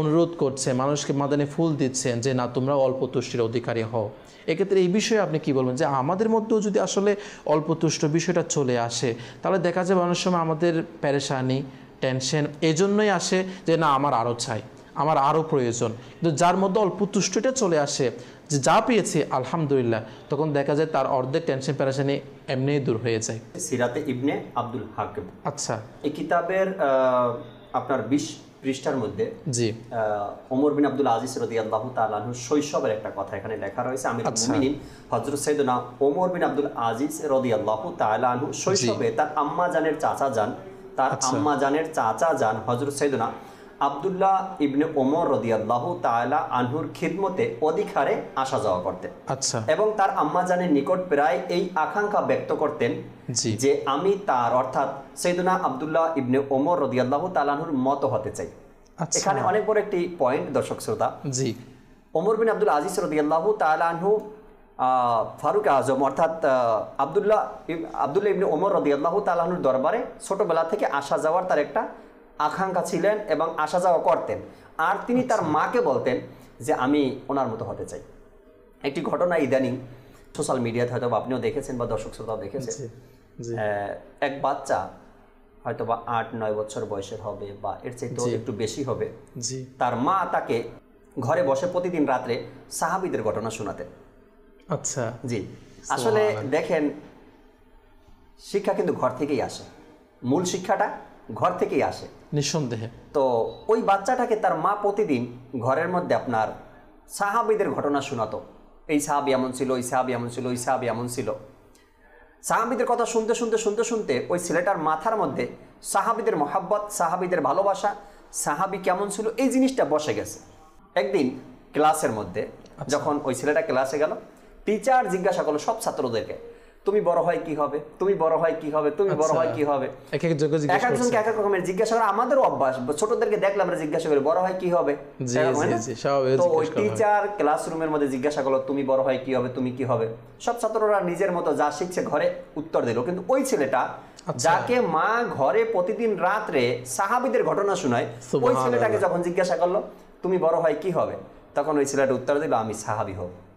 অনুরোধ করছে মানুষকে মাদানে ফুল দিচ্ছেন যে না তোমরা অল্প তুষ্টির অধিকারী হও এক্ষেত্রে এই বিষয়ে আপনি কি বলবেন যে আমাদের মধ্যেও যদি আসলে অল্প তুষ্ট বিষয়টা চলে আসে তাহলে দেখা যাবে অনেক সময় আমাদের প্যারেশানি টেনশন এজন্যই আসে যে না আমার আরও চাই আমার আরও প্রয়োজন কিন্তু যার মধ্যে অল্প তুষ্টটা চলে আসে যে যা পেয়েছি আলহামদুলিল্লাহ তখন দেখা যায় তার অর্ধেক টেনশন প্যারাশানি এমনি দূর হয়ে যায় সিরাতে ইবনে আব্দুল হাকিম আচ্ছা এই কিতাবের আপনার বিশ পৃষ্ঠার মধ্যে জি ওমর বিন আব্দুল আজিজ রদি আল্লাহ তালন শৈশবের একটা কথা এখানে লেখা রয়েছে আমি আচ্ছা। মুমিনিন হজরত সৈদনা ওমর বিন আব্দুল আজিজ রদি আল্লাহ তালন শৈশবে তার আম্মা জানের চাচা যান তার আচ্ছা। আম্মা জানের চাচা যান হজরত সৈদনা আবদুল্লাহ ইবনে ওমর রদিয়াল্লাহ তালা আনহুর খিদমতে অধিকারে আসা যাওয়া করতেন আচ্ছা এবং তার আম্মা জানের নিকট প্রায় এই আকাঙ্ক্ষা ব্যক্ত করতেন যে আমি তার অর্থাৎ সৈদনা আবদুল্লাহ ইবনে ওমর রদিয়াল্লাহ তালানহুর মতো হতে চাই আচ্ছা। এখানে অনেক বড় একটি পয়েন্ট দর্শক শ্রোতা জি ওমর বিন আব্দুল আজিজ রদিয়াল্লাহ তালানহু ফারুক আজম অর্থাৎ আবদুল্লাহ আবদুল্লাহ ইবনে ওমর রদিয়াল্লাহ তালাহনুর দরবারে ছোটোবেলা থেকে আসা যাওয়ার তার একটা আকাঙ্ক্ষা ছিলেন এবং আসা যাওয়া করতেন আর তিনি তার আচ্ছা। মাকে বলতেন যে আমি ওনার মতো হতে চাই একটি ঘটনা ইদানিং সোশ্যাল মিডিয়াতে হয়তো আপনিও দেখেছেন বা দর্শক শ্রোতাও দেখেছেন এক বাচ্চা হয়তো বা আট নয় বছর বয়সের হবে বা এর চেয়ে একটু বেশি হবে তার মা তাকে ঘরে বসে প্রতিদিন রাত্রে সাহাবিদের ঘটনা শোনাতেন আচ্ছা জি আসলে দেখেন শিক্ষা কিন্তু ঘর থেকেই আসে মূল শিক্ষাটা ঘর থেকেই আসে নিঃসন্দেহে তো ওই বাচ্চাটাকে তার মা প্রতিদিন ঘরের মধ্যে আপনার সাহাবিদের ঘটনা শোনাতো এই সাহাবি এমন ছিল ওই সাহাবি এমন ছিল ওই সাহাবি এমন ছিল সাহাবিদের কথা শুনতে শুনতে শুনতে শুনতে ওই ছেলেটার মাথার মধ্যে সাহাবিদের মহাব্বত সাহাবিদের ভালোবাসা সাহাবি কেমন ছিল এই জিনিসটা বসে গেছে একদিন ক্লাসের মধ্যে আচ্ছা। যখন ওই ছেলেটা ক্লাসে গেল টিচার জিজ্ঞাসা করলো সব ছাত্রদেরকে তুমি বড় হয় কি হবে তুমি বড় হয় কি হবে তুমি বড় আচ্ছা। হয় কি হবে এক একজনকে এক এক রকমের জিজ্ঞাসা করা আমাদেরও অভ্যাস ছোটদেরকে দেখলে আমরা জিজ্ঞাসা করি বড় হয় কি হবে তো ওই টিচার ক্লাসরুমের মধ্যে জিজ্ঞাসা করলো তুমি বড় হয় কি হবে তুমি কি হবে সব ছাত্ররা নিজের মতো যা শিখছে ঘরে উত্তর দিল কিন্তু ওই ছেলেটা আচ্ছা। যাকে মা ঘরে প্রতিদিন রাত্রে সাহাবিদের ঘটনা শোনায় ওই ছেলেটাকে যখন জিজ্ঞাসা করলো তুমি বড় হয় কি হবে তখন ওই ছেলেটা উত্তর দিল আমি সাহাবি হব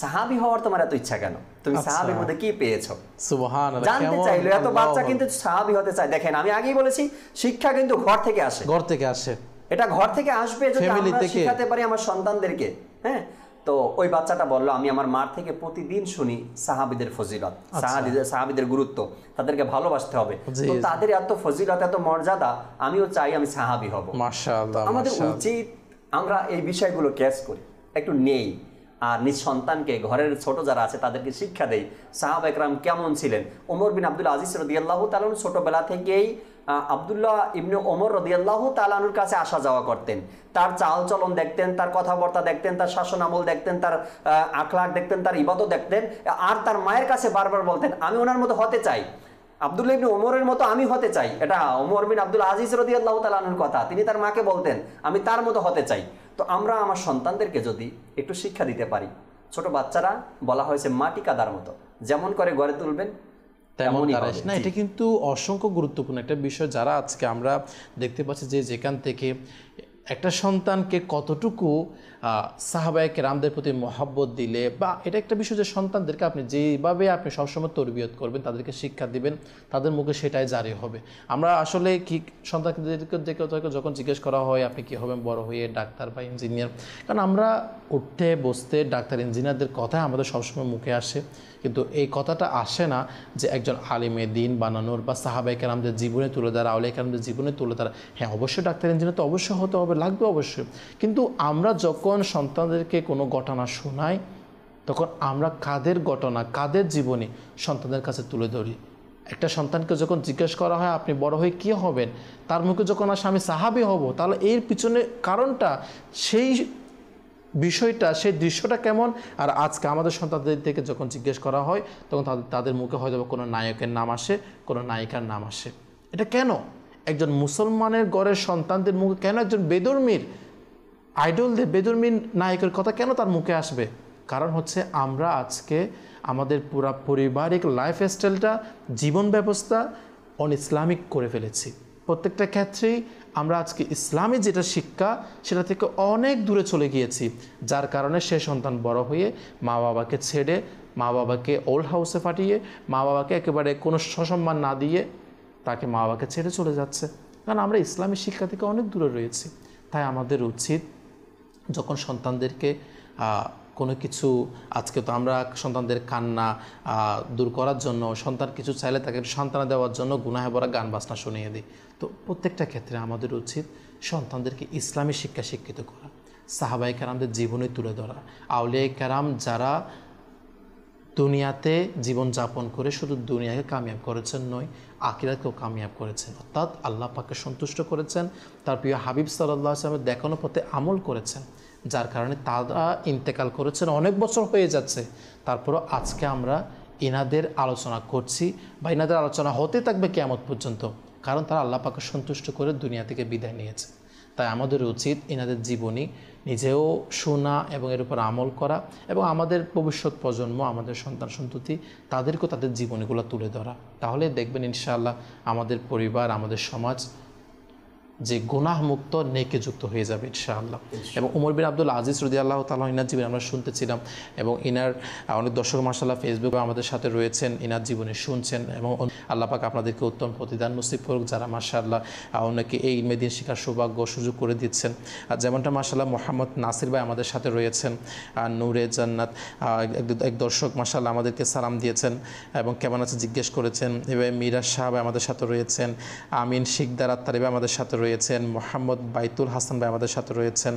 সাহাবি হওয়ার তোমার এত ইচ্ছা কেন তুমি আচ্ছা। সাহাবির মধ্যে কি পেয়েছো জানতে চাইলো এত বাচ্চা কিন্তু সাহাবি হতে চায় দেখেন আমি আগেই বলেছি শিক্ষা কিন্তু ঘর থেকে আসে ঘর থেকে আসে এটা ঘর থেকে আসবে যদি আমরা শিখাতে পারি আমার সন্তানদেরকে হ্যাঁ তো ওই বাচ্চাটা বলল আমি আমার মার থেকে প্রতিদিন শুনি সাহাবিদের ফজিলত আচ্ছা। সাহাবিদের গুরুত্ব তাদেরকে ভালোবাসতে হবে তো তাদের এত ফজিলত এত মর্যাদা আমিও চাই আমি সাহাবি হব আমাদের উচিত আমরা এই বিষয়গুলো ক্যাচ করি একটু নেই আর নিজ সন্তানকে ঘরের ছোট যারা আছে তাদেরকে শিক্ষা দেয় সাহাব একরাম কেমন ছিলেন ওমর বিন আব্দুল আজিজ রদিয়াল্লাহ তালন ছোটোবেলা থেকেই আবদুল্লাহ ইবনে ওমর রদিয়াল্লাহ তালানুর কাছে আসা যাওয়া করতেন তার চাল চলন দেখতেন তার কথাবার্তা দেখতেন তার শাসন আমল দেখতেন তার আখলাখ দেখতেন তার ইবাদত দেখতেন আর তার মায়ের কাছে বারবার বলতেন আমি ওনার মতো হতে চাই আবদুল্লা ইবনে ওমরের মতো আমি হতে চাই এটা ওমর বিন আবদুল আজিজ রদিয়াল্লাহ আল্লাহ তালানুর কথা তিনি তার মাকে বলতেন আমি তার মতো হতে চাই তো আমরা আমার সন্তানদেরকে যদি একটু শিক্ষা দিতে পারি ছোট বাচ্চারা বলা হয়েছে মাটি কাদার মতো যেমন করে গড়ে তুলবেন তেমনই না এটা কিন্তু অসংখ্য গুরুত্বপূর্ণ একটা বিষয় যারা আজকে আমরা দেখতে পাচ্ছি যে যেখান থেকে একটা সন্তানকে কতটুকু সাহাবায় রামদের প্রতি মহাব্বত দিলে বা এটা একটা বিষয় যে সন্তানদেরকে আপনি যেভাবে আপনি সবসময় তরবিয়ত করবেন তাদেরকে শিক্ষা দিবেন তাদের মুখে সেটাই জারি হবে আমরা আসলে কি সন্তানদেরকে যখন জিজ্ঞেস করা হয় আপনি কি হবেন বড় হয়ে ডাক্তার বা ইঞ্জিনিয়ার কারণ আমরা উঠতে বসতে ডাক্তার ইঞ্জিনিয়ারদের কথা আমাদের সবসময় মুখে আসে কিন্তু এই কথাটা আসে না যে একজন আলিমে দিন বানানোর বা সাহাবাই কেরামদের জীবনে তুলে ধরা আউলিয়া কেরামদের জীবনে তুলে ধরা হ্যাঁ অবশ্যই ডাক্তার ইঞ্জিনিয়ার তো অবশ্যই হতে হবে লাগবে অবশ্যই কিন্তু আমরা যখন সন্তানদেরকে কোনো ঘটনা শোনাই তখন আমরা কাদের ঘটনা কাদের জীবনী সন্তানদের কাছে তুলে ধরি একটা সন্তানকে যখন জিজ্ঞেস করা হয় আপনি বড় হয়ে কী হবেন তার মুখে যখন আসে আমি সাহাবি হব তাহলে এর পিছনে কারণটা সেই বিষয়টা সেই দৃশ্যটা কেমন আর আজকে আমাদের সন্তানদের থেকে যখন জিজ্ঞেস করা হয় তখন তাদের তাদের মুখে হয়তো কোনো নায়কের নাম আসে কোনো নায়িকার নাম আসে এটা কেন একজন মুসলমানের গড়ের সন্তানদের মুখে কেন একজন বেদর্মীর আইডলদের বেদর্মীর নায়কের কথা কেন তার মুখে আসবে কারণ হচ্ছে আমরা আজকে আমাদের পুরা পরিবারিক লাইফ স্টাইলটা জীবন ব্যবস্থা অন ইসলামিক করে ফেলেছি প্রত্যেকটা ক্ষেত্রেই আমরা আজকে ইসলামী যেটা শিক্ষা সেটা থেকে অনেক দূরে চলে গিয়েছি যার কারণে সে সন্তান বড় হয়ে মা বাবাকে ছেড়ে মা বাবাকে ওল্ড হাউসে পাঠিয়ে মা বাবাকে একেবারে কোনো সসম্মান না দিয়ে তাকে মা বাবাকে ছেড়ে চলে যাচ্ছে কারণ আমরা ইসলামী শিক্ষা থেকে অনেক দূরে রয়েছি তাই আমাদের উচিত যখন সন্তানদেরকে কোনো কিছু আজকে তো আমরা সন্তানদের কান্না দূর করার জন্য সন্তান কিছু চাইলে তাকে সন্তান দেওয়ার জন্য গুনাহে বরা গান বাজনা শুনিয়ে দিই তো প্রত্যেকটা ক্ষেত্রে আমাদের উচিত সন্তানদেরকে ইসলামী শিক্ষা শিক্ষিত করা সাহাবাই কারামদের জীবনে তুলে ধরা আউলিয়াই কারাম যারা দুনিয়াতে জীবন যাপন করে শুধু দুনিয়াকে কামিয়াব করেছেন নয় আকিরাকেও কামিয়াব করেছেন অর্থাৎ আল্লাহ পাকে সন্তুষ্ট করেছেন তার প্রিয় হাবিব সাল্লা সাহেবের দেখানো পথে আমল করেছেন যার কারণে তারা ইন্তেকাল করেছেন অনেক বছর হয়ে যাচ্ছে তারপরও আজকে আমরা ইনাদের আলোচনা করছি বা ইনাদের আলোচনা হতে থাকবে কেমত পর্যন্ত কারণ তারা আল্লাহ সন্তুষ্ট করে দুনিয়া থেকে বিদায় নিয়েছে তাই আমাদের উচিত এনাদের জীবনী নিজেও শোনা এবং এর উপর আমল করা এবং আমাদের ভবিষ্যৎ প্রজন্ম আমাদের সন্তান সন্ততি তাদেরকেও তাদের জীবনীগুলো তুলে ধরা তাহলে দেখবেন ইনশাআল্লাহ আমাদের পরিবার আমাদের সমাজ যে গুনাহমুক্ত নেকে যুক্ত হয়ে যাবে ইনশাআল্লাহ এবং উমর বিন আব্দুল আজিজ রদি আল্লাহ তালা ইনার জীবন আমরা শুনতেছিলাম এবং ইনার অনেক দর্শক মাসাল্লাহ ফেসবুকে আমাদের সাথে রয়েছেন ইনার জীবনে শুনছেন এবং আল্লাপাক আপনাদেরকে উত্তম প্রতিদান নসিব করুক যারা মার্শাল্লাহ অনেকে এই মেদিন শিকার সৌভাগ্য সুযোগ করে দিচ্ছেন আর যেমনটা মাসাল্লাহ মোহাম্মদ নাসির ভাই আমাদের সাথে রয়েছেন আর নূরে জান্নাত এক দর্শক মাসাল্লাহ আমাদেরকে সালাম দিয়েছেন এবং কেমন আছে জিজ্ঞেস করেছেন এভাবে মিরাজ সাহাব আমাদের সাথে রয়েছেন আমিন শিকদার আত্মারিবা আমাদের সাথে রয়েছে রয়েছেন মোহাম্মদ বাইতুল হাসান ভাই আমাদের সাথে রয়েছেন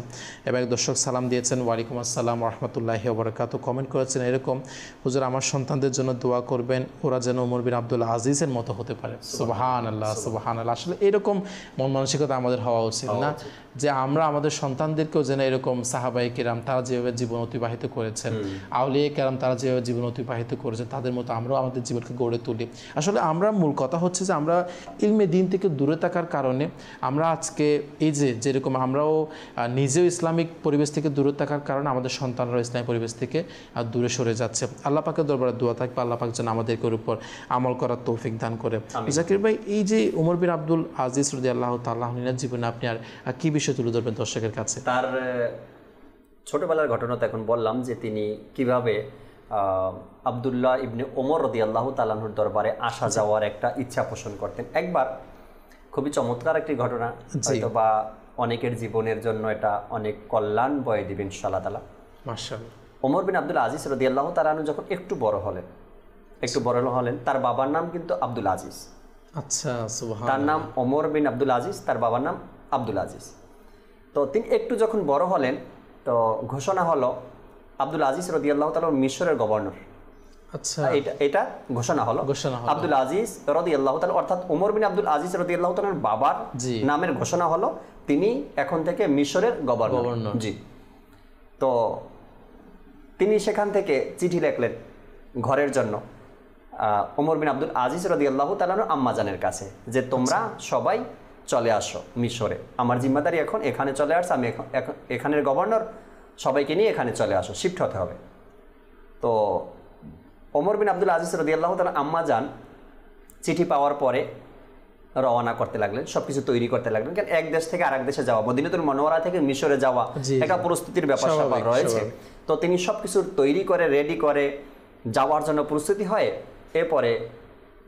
এবং দর্শক সালাম দিয়েছেন ওয়ালাইকুম আসসালাম রহমতুল্লাহি ওবরকাত কমেন্ট করেছেন এরকম হুজুর আমার সন্তানদের জন্য দোয়া করবেন ওরা যেন উমর বিন আবদুল্লাহ আজিজের মতো হতে পারে সুবাহান আল্লাহ সুবাহান আল্লাহ আসলে এরকম মন মানসিকতা আমাদের হওয়া উচিত না যে আমরা আমাদের সন্তানদেরকেও যেন এরকম সাহাবাই কেরাম তারা যেভাবে জীবন অতিবাহিত করেছেন আউলিয়া কেরাম তারা যেভাবে জীবন অতিবাহিত করেছেন তাদের মতো আমরাও আমাদের জীবনকে গড়ে তুলি আসলে আমরা মূল কথা হচ্ছে যে আমরা ইলমে দিন থেকে দূরে থাকার কারণে আমরা আমরা আজকে এই যে যেরকম আমরাও নিজেও ইসলামিক পরিবেশ থেকে দূরে থাকার কারণে আমাদের সন্তানরাও ইসলামিক পরিবেশ থেকে দূরে সরে যাচ্ছে আল্লাহ পাকে দরবারে দোয়া থাকবে আল্লাহ পাক যেন আমাদেরকে উপর আমল করার তৌফিক দান করে জাকির ভাই এই যে উমর বিন আব্দুল আজিজ রদি আল্লাহ তাল্লাহনিনার জীবনে আপনি আর কী বিষয় তুলে ধরবেন দর্শকের কাছে তার ছোটবেলার ঘটনা তো এখন বললাম যে তিনি কিভাবে আবদুল্লাহ ইবনে ওমর রদি আল্লাহ তালাহুর দরবারে আসা আচ্ছা। যাওয়ার একটা ইচ্ছা পোষণ করতেন একবার খুবই চমৎকার একটি ঘটনা হয়তো বা অনেকের জীবনের জন্য এটা অনেক কল্যাণ বয়ে দিবে ইনশাআল্লাহ ওমর বিন আব্দুল আজিজ রদি আল্লাহ তারানু যখন একটু বড় হলেন একটু বড় হলেন তার বাবার নাম কিন্তু আব্দুল আজিজ আচ্ছা তার নাম ওমর বিন আব্দুল আজিজ তার বাবার নাম আব্দুল আজিজ তো তিনি একটু যখন বড় হলেন তো ঘোষণা হলো আব্দুল আজিজ রদিয়াল্লাহ তালা মিশরের গভর্নর আচ্ছা এটা এটা ঘোষণা হলো ঘোষণা হলো আব্দুল আজিজ রাদিয়াল্লাহু তাআলা অর্থাৎ উমর বিন আব্দুল আজিজ রাদিয়াল্লাহু তাআলার বাবার নামের ঘোষণা হলো তিনি এখন থেকে মিশরের গভর্নর জি তো তিনি সেখান থেকে চিঠি লেখলেন ঘরের জন্য ওমর বিন আব্দুল আজিজ রদিয়াল্লাহ তালানোর আম্মাজানের কাছে যে তোমরা আচ্ছা। সবাই চলে আসো মিশরে আমার জিম্মাদারি এখন এখানে চলে আসছে আমি এখানের গভর্নর সবাইকে নিয়ে এখানে চলে আসো শিফট হতে হবে তো অমর বিন আব্দুল আজিজ রদিয়াল্লাহ তালা আম্মা যান চিঠি পাওয়ার পরে রওনা করতে লাগলেন সবকিছু তৈরি করতে লাগলেন কারণ এক দেশ থেকে আরেক দেশে যাওয়া মদিনাতুল মনোয়ারা থেকে মিশরে যাওয়া একটা প্রস্তুতির ব্যাপার স্যাপার রয়েছে তো তিনি সবকিছু তৈরি করে রেডি করে যাওয়ার জন্য প্রস্তুতি হয় এরপরে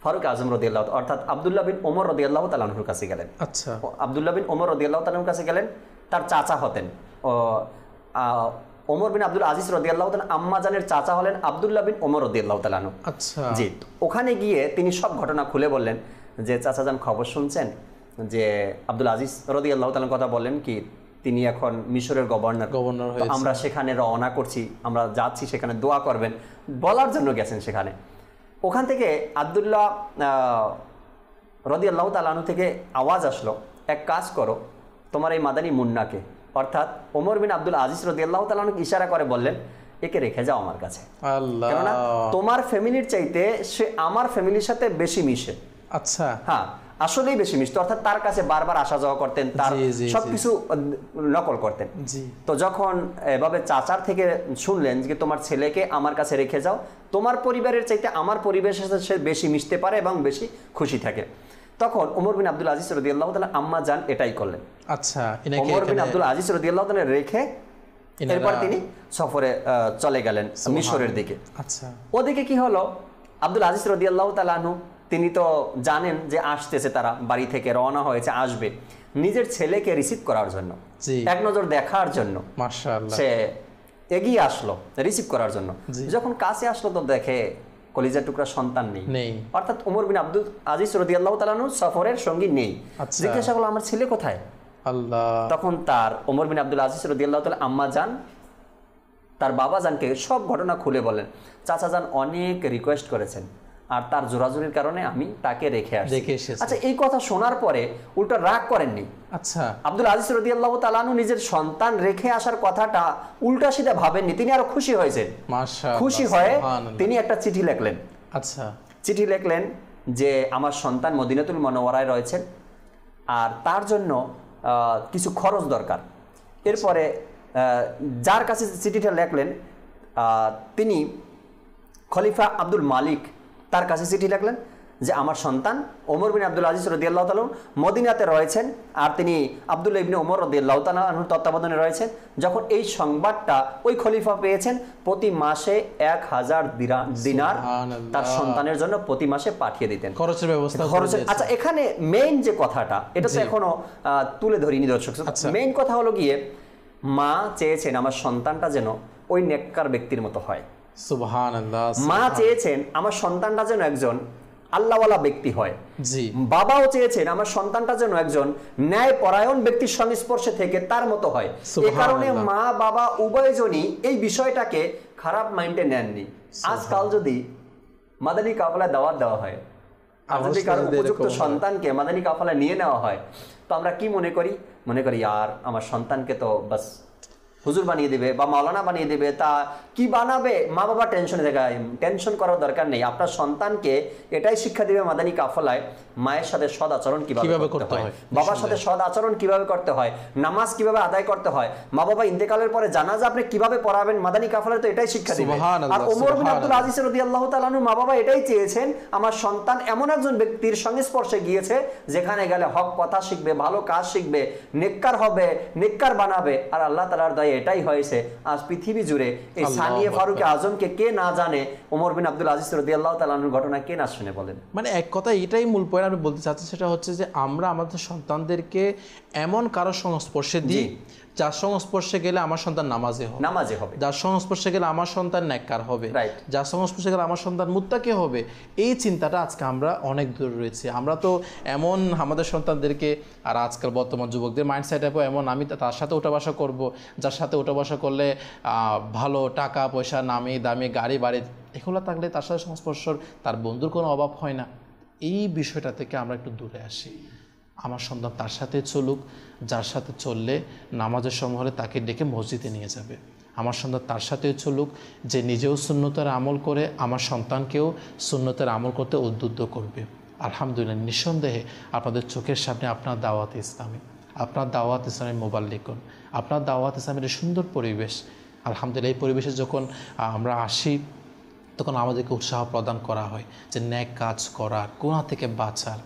ফারুক আজম রদিয়াল্লাহ অর্থাৎ আবদুল্লাহ বিন ওমর রদিয়াল্লাহ তালাহুর কাছে গেলেন আচ্ছা আবদুল্লাহ বিন ওমর রদিয়াল্লাহ তালুর কাছে গেলেন তার চাচা হতেন ওমর বিন আব্দুল আজিজ রদিয়াল্লাহ তালা আম্মাজানের চাচা হলেন আবদুল্লাহ বিন ওমর রদিয়াল্লাহ তালানু আচ্ছা জি ওখানে গিয়ে তিনি সব ঘটনা খুলে বললেন যে চাচা যান খবর শুনছেন যে আব্দুল আজিজ রদিয়াল্লাহ তালার কথা বলেন কি তিনি এখন মিশরের গভর্নর গভর্নর আমরা সেখানে রওনা করছি আমরা যাচ্ছি সেখানে দোয়া করবেন বলার জন্য গেছেন সেখানে ওখান থেকে আবদুল্লাহ রদি আল্লাহ তালানু থেকে আওয়াজ আসলো এক কাজ করো তোমার এই মাদানী মুন্নাকে অর্থাৎ ওমর বিন আব্দুল আজিজ রদিয়াল্লাহ তালন ইশারা করে বললেন একে রেখে যাও আমার কাছে কেননা তোমার ফ্যামিলির চাইতে সে আমার ফ্যামিলির সাথে বেশি মিশে আচ্ছা হ্যাঁ আসলেই বেশি অর্থাৎ তার কাছে বারবার আসা যাওয়া করতেন তার সবকিছু নকল করতেন তো যখন এভাবে চাচার থেকে শুনলেন যে তোমার ছেলেকে আমার কাছে রেখে যাও তোমার পরিবারের চাইতে আমার পরিবেশের সাথে সে বেশি মিশতে পারে এবং বেশি খুশি থাকে তখন ওমর বিন আব্দুল আজিজ রদি আল্লাহ আম্মা যান এটাই করলেন আচ্ছা ওমর বিন আব্দুল আজিজ রদি আল্লাহ রেখে এরপর তিনি সফরে চলে গেলেন মিশরের দিকে আচ্ছা ওদিকে কি হলো আব্দুল আজিজ রদি আল্লাহ তালাহু তিনি তো জানেন যে আসতেছে তারা বাড়ি থেকে রওনা হয়েছে আসবে নিজের ছেলেকে রিসিভ করার জন্য এক নজর দেখার জন্য সে এগিয়ে আসলো রিসিভ করার জন্য যখন কাছে আসলো তো দেখে কলিজার টুকরা সন্তান নেই অর্থাৎ উমর বিন আব্দুল আজিজ রদি আল্লাহ তালানু সফরের সঙ্গী নেই আচ্ছা। জিজ্ঞাসা করলো আমার ছেলে কোথায় আল্লাহ তখন তার উমর বিন আব্দুল আজিজ রদি আল্লাহ তালা আম্মা যান তার বাবা জানকে সব ঘটনা খুলে বলেন চাচা যান অনেক রিকোয়েস্ট করেছেন আর তার জোরাজুরির কারণে আমি তাকে রেখে আসি আচ্ছা এই কথা শোনার পরে উল্টা রাগ করেননি আচ্ছা আব্দুল আজিজ রদিয়াল্লাহ তালানু নিজের সন্তান রেখে আসার কথাটা উল্টা সিধা ভাবেননি তিনি আরো খুশি হয়েছেন খুশি হয়ে তিনি একটা চিঠি লেখলেন আচ্ছা চিঠি লেখলেন যে আমার সন্তান মদিনাতুল মনোয়ারায় রয়েছেন আর তার জন্য কিছু খরচ দরকার এরপরে যার কাছে চিঠিটা লেখলেন তিনি খলিফা আব্দুল মালিক তার কাছে চিঠি লাগলেন যে আমার সন্তান ওমর বিন আব্দুল আজিজ রদিয়াল্লাহ তালু মদিনাতে রয়েছেন আর তিনি আবদুল্লা ইবিন ওমর রদিয়াল্লাহ তালাহুর তত্ত্বাবধানে রয়েছেন যখন এই সংবাদটা ওই খলিফা পেয়েছেন প্রতি মাসে এক হাজার দিনার তার সন্তানের জন্য প্রতি মাসে পাঠিয়ে দিতেন খরচের ব্যবস্থা খরচের আচ্ছা এখানে মেইন যে কথাটা এটা তো এখনো তুলে ধরিনি দর্শক মেইন আচ্ছা। কথা হলো গিয়ে মা চেয়েছেন আমার সন্তানটা যেন ওই নেককার ব্যক্তির মতো হয় মা চেয়েছেন আমার সন্তানটা যেন একজন আল্লাহওয়ালা ব্যক্তি হয় জি বাবাও চেয়েছেন আমার সন্তানটা যেন একজন ন্যায় পরায়ণ ব্যক্তির সংস্পর্শে থেকে তার মতো হয় এ কারণে মা বাবা উভয়জনই এই বিষয়টাকে খারাপ মাইন্ডে নেননি আজকাল যদি মাদানী কাফলায় দাওয়াত দেওয়া হয় যদি উপযুক্ত সন্তানকে মাদানী কাফলায় নিয়ে নেওয়া হয় তো আমরা কি মনে করি মনে করি আর আমার সন্তানকে তো বাস হুজুর বানিয়ে দেবে বা মাওলানা বানিয়ে দেবে তা কি বানাবে মা বাবা টেনশনে দেখা টেনশন করার দরকার নেই আপনার সন্তানকে এটাই শিক্ষা দেবে মাদানী কাফলায় মায়ের সাথে সদ আচরণ কিভাবে করতে হয় বাবার সাথে সদ আচরণ কিভাবে করতে হয় নামাজ কিভাবে আদায় করতে হয় মা বাবা ইন্দেকালের পরে জানাজা আপনি কিভাবে পড়াবেন মাদানী কাফলায় তো এটাই শিক্ষা দেবে আর ওমর বিন আব্দুল আজিজ রাদিয়াল্লাহু তাআলা মা বাবা এটাই চেয়েছেন আমার সন্তান এমন একজন ব্যক্তির সংস্পর্শে গিয়েছে যেখানে গেলে হক কথা শিখবে ভালো কাজ শিখবে নেককার হবে নেককার বানাবে আর আল্লাহ তাআলার দয়ে এটাই হয়েছে আজ পৃথিবী জুড়ে এই সানিয়ে ফারুক আজমকে কে না জানে ওমর বিন আব্দুল আজিজ রদি আল্লাহ তালানোর ঘটনা কে না শুনে বলেন মানে এক কথা এটাই মূল পয়েন্ট আমি বলতে চাচ্ছি সেটা হচ্ছে যে আমরা আমাদের সন্তানদেরকে এমন কারো সংস্পর্শে দিই যার সংস্পর্শে গেলে আমার সন্তান নামাজে হবে নামাজে হবে যার সংস্পর্শে গেলে আমার সন্তান ন্যাক্কার হবে যার সংস্পর্শে গেলে আমার সন্তান মুত্তাকে হবে এই চিন্তাটা আজকে আমরা অনেক দূরে রয়েছি আমরা তো এমন আমাদের সন্তানদেরকে আর আজকাল বর্তমান যুবকদের মাইন্ডসেট আপ এমন আমি তার সাথে ওটা বাসা করবো যার সাথে ওটা বাসা করলে ভালো টাকা পয়সা নামে দামে গাড়ি বাড়ি এগুলো থাকলে তার সাথে সংস্পর্শর তার বন্ধুর কোনো অভাব হয় না এই বিষয়টা থেকে আমরা একটু দূরে আসি আমার সন্তান তার সাথে চলুক যার সাথে চললে নামাজের সময় হলে তাকে ডেকে মসজিদে নিয়ে যাবে আমার সন্তান তার সাথেও চলুক যে নিজেও শূন্যতার আমল করে আমার সন্তানকেও শূন্যতার আমল করতে উদ্বুদ্ধ করবে আলহামদুলিল্লাহ নিঃসন্দেহে আপনাদের চোখের সামনে আপনার দাওয়াত ইসলামী আপনার দাওয়াত ইসলামের মোবাইল লিখুন আপনার দাওয়াত ইসলামের সুন্দর পরিবেশ আলহামদুলিল্লাহ এই পরিবেশে যখন আমরা আসি তখন আমাদেরকে উৎসাহ প্রদান করা হয় যে ন্যাক কাজ করার কোনা থেকে বাঁচার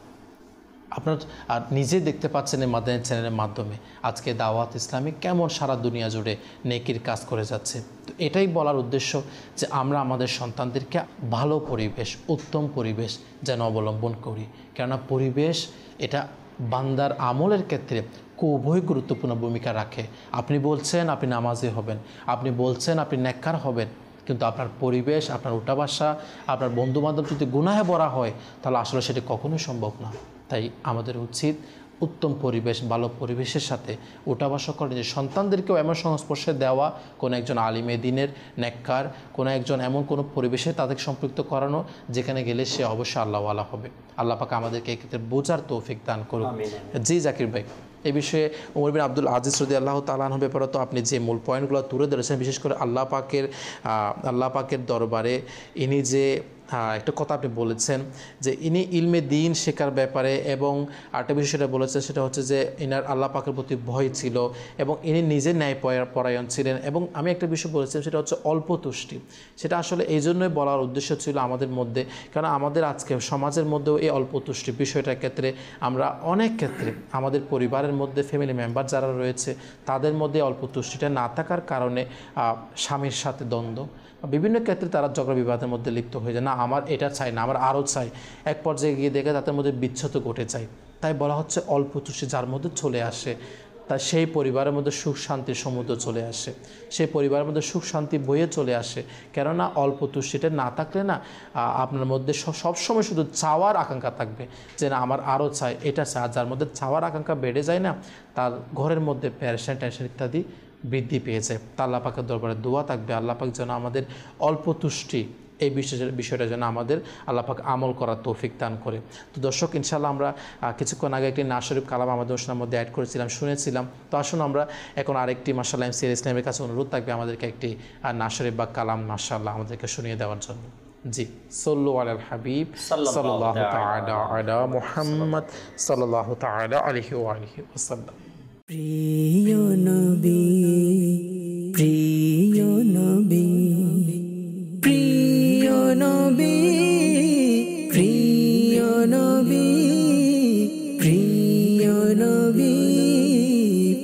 আপনার আর নিজে দেখতে পাচ্ছেন এই মাদানী চ্যানেলের মাধ্যমে আজকে দাওয়াত ইসলামী কেমন সারা দুনিয়া জুড়ে নেকির কাজ করে যাচ্ছে তো এটাই বলার উদ্দেশ্য যে আমরা আমাদের সন্তানদেরকে ভালো পরিবেশ উত্তম পরিবেশ যেন অবলম্বন করি কেননা পরিবেশ এটা বান্দার আমলের ক্ষেত্রে খুবই গুরুত্বপূর্ণ ভূমিকা রাখে আপনি বলছেন আপনি নামাজি হবেন আপনি বলছেন আপনি ন্যাক্কার হবেন কিন্তু আপনার পরিবেশ আপনার উঠাবাসা আপনার বন্ধুবান্ধব যদি গুনাহে ভরা হয় তাহলে আসলে সেটি কখনোই সম্ভব না তাই আমাদের উচিত উত্তম পরিবেশ ভালো পরিবেশের সাথে উঠাবাসা করে যে সন্তানদেরকেও এমন সংস্পর্শে দেওয়া কোনো একজন আলিমে দিনের ন্যাক্কার কোনো একজন এমন কোনো পরিবেশে তাদের সম্পৃক্ত করানো যেখানে গেলে সে অবশ্যই আল্লাহওয়ালা হবে আল্লাহ পাকে আমাদেরকে এক্ষেত্রে বোঝার তৌফিক দান করুন জি জাকির ভাই এ বিষয়ে ওমর বিন আব্দুল আজিজ রদি আল্লাহ তালাহ ব্যাপারে তো আপনি যে মূল পয়েন্টগুলো তুলে ধরেছেন বিশেষ করে আল্লাহ পাকের আল্লাহ পাকের দরবারে ইনি যে একটা কথা আপনি বলেছেন যে ইনি ইলমে দিন শেখার ব্যাপারে এবং আরেকটা বিষয় সেটা বলেছেন সেটা হচ্ছে যে ইনার আল্লাহ পাকের প্রতি ভয় ছিল এবং ইনি নিজে ন্যায় পরায়ণ ছিলেন এবং আমি একটা বিষয় বলেছিলাম সেটা হচ্ছে অল্প তুষ্টি সেটা আসলে এই জন্যই বলার উদ্দেশ্য ছিল আমাদের মধ্যে কারণ আমাদের আজকে সমাজের মধ্যেও এই অল্প তুষ্টি বিষয়টার ক্ষেত্রে আমরা অনেক ক্ষেত্রে আমাদের পরিবারের মধ্যে ফ্যামিলি মেম্বার যারা রয়েছে তাদের মধ্যে অল্প তুষ্টিটা না থাকার কারণে স্বামীর সাথে দ্বন্দ্ব বিভিন্ন ক্ষেত্রে তারা ঝগড়া বিবাদের মধ্যে লিপ্ত হয়ে যায় না আমার এটা চাই না আমার আরও চাই এক পর্যায়ে গিয়ে দেখে তাদের মধ্যে বিচ্ছত ঘটে যায় তাই বলা হচ্ছে অল্প তুষ্টি যার মধ্যে চলে আসে তা সেই পরিবারের মধ্যে সুখ শান্তির সমুদ্র চলে আসে সেই পরিবারের মধ্যে সুখ শান্তি বয়ে চলে আসে কেননা অল্প তুষ্টিটা না থাকলে না আপনার মধ্যে সবসময় শুধু চাওয়ার আকাঙ্ক্ষা থাকবে যে না আমার আরও চাই এটা চাই যার মধ্যে চাওয়ার আকাঙ্ক্ষা বেড়ে যায় না তার ঘরের মধ্যে প্যারেশন টেনশন ইত্যাদি বৃদ্ধি পেয়ে যায় তা আল্লাপাকের দরবারে দোয়া থাকবে আল্লাপাক যেন আমাদের অল্প তুষ্টি এই বিষয়টা যেন আমাদের আল্লাপাক আমল করার তৌফিক দান করে তো দর্শক ইনশাল্লাহ আমরা কিছুক্ষণ আগে একটি নাশরিফ কালাম আমাদের অনুষ্ঠানের মধ্যে অ্যাড করেছিলাম শুনেছিলাম তো আসুন আমরা এখন আরেকটি মার্শাল্লাহ এম সির ইসলামের কাছে অনুরোধ থাকবে আমাদেরকে একটি নাশরিফ বা কালাম মার্শাল্লাহ আমাদেরকে শুনিয়ে দেওয়ার জন্য জি সল্লু আলাল হাবিব মোহাম্মদ প্রিয় নবী প্রিয় নবী নবী প্রিয় নবী প্রিয় নবী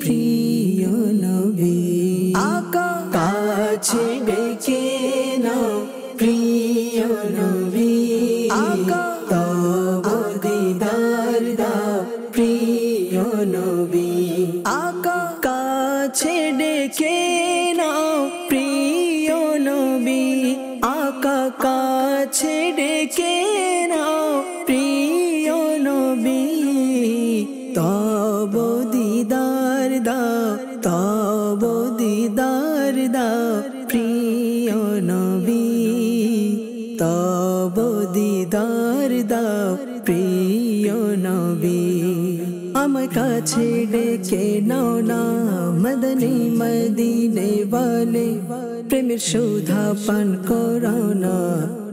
প্রিয় নবী আকা কাছে ডেকে প্রিয় নবী আকা তব দিদার প্রিয় নবী আকা কাছে ডেকে ডেকে নাও প্রিয় নবী তব দিদার দাও তব দিদার দাও প্রিয় নবী তব দিদার দাও প্রিয় নবী আমার কাছে ডেকে নাও না মদনী মদিনে বালে প্রেমের শোধা পান করো না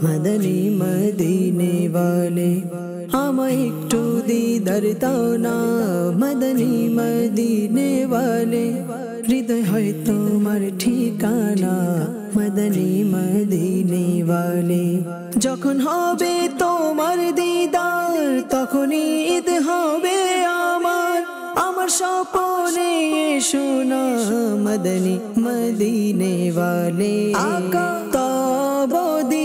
মদনী মদিনে বালে আমায় একটু দিদার তাও না মদনী মদিনে হৃদয় হয় তোমার ঠিকানা মদনী মদিনে বালে যখন হবে তোমার দিদার তখনই ঈদ হবে আমার আমার স্বপনে শোনা মদনী মদিনে বালে আকা তবদি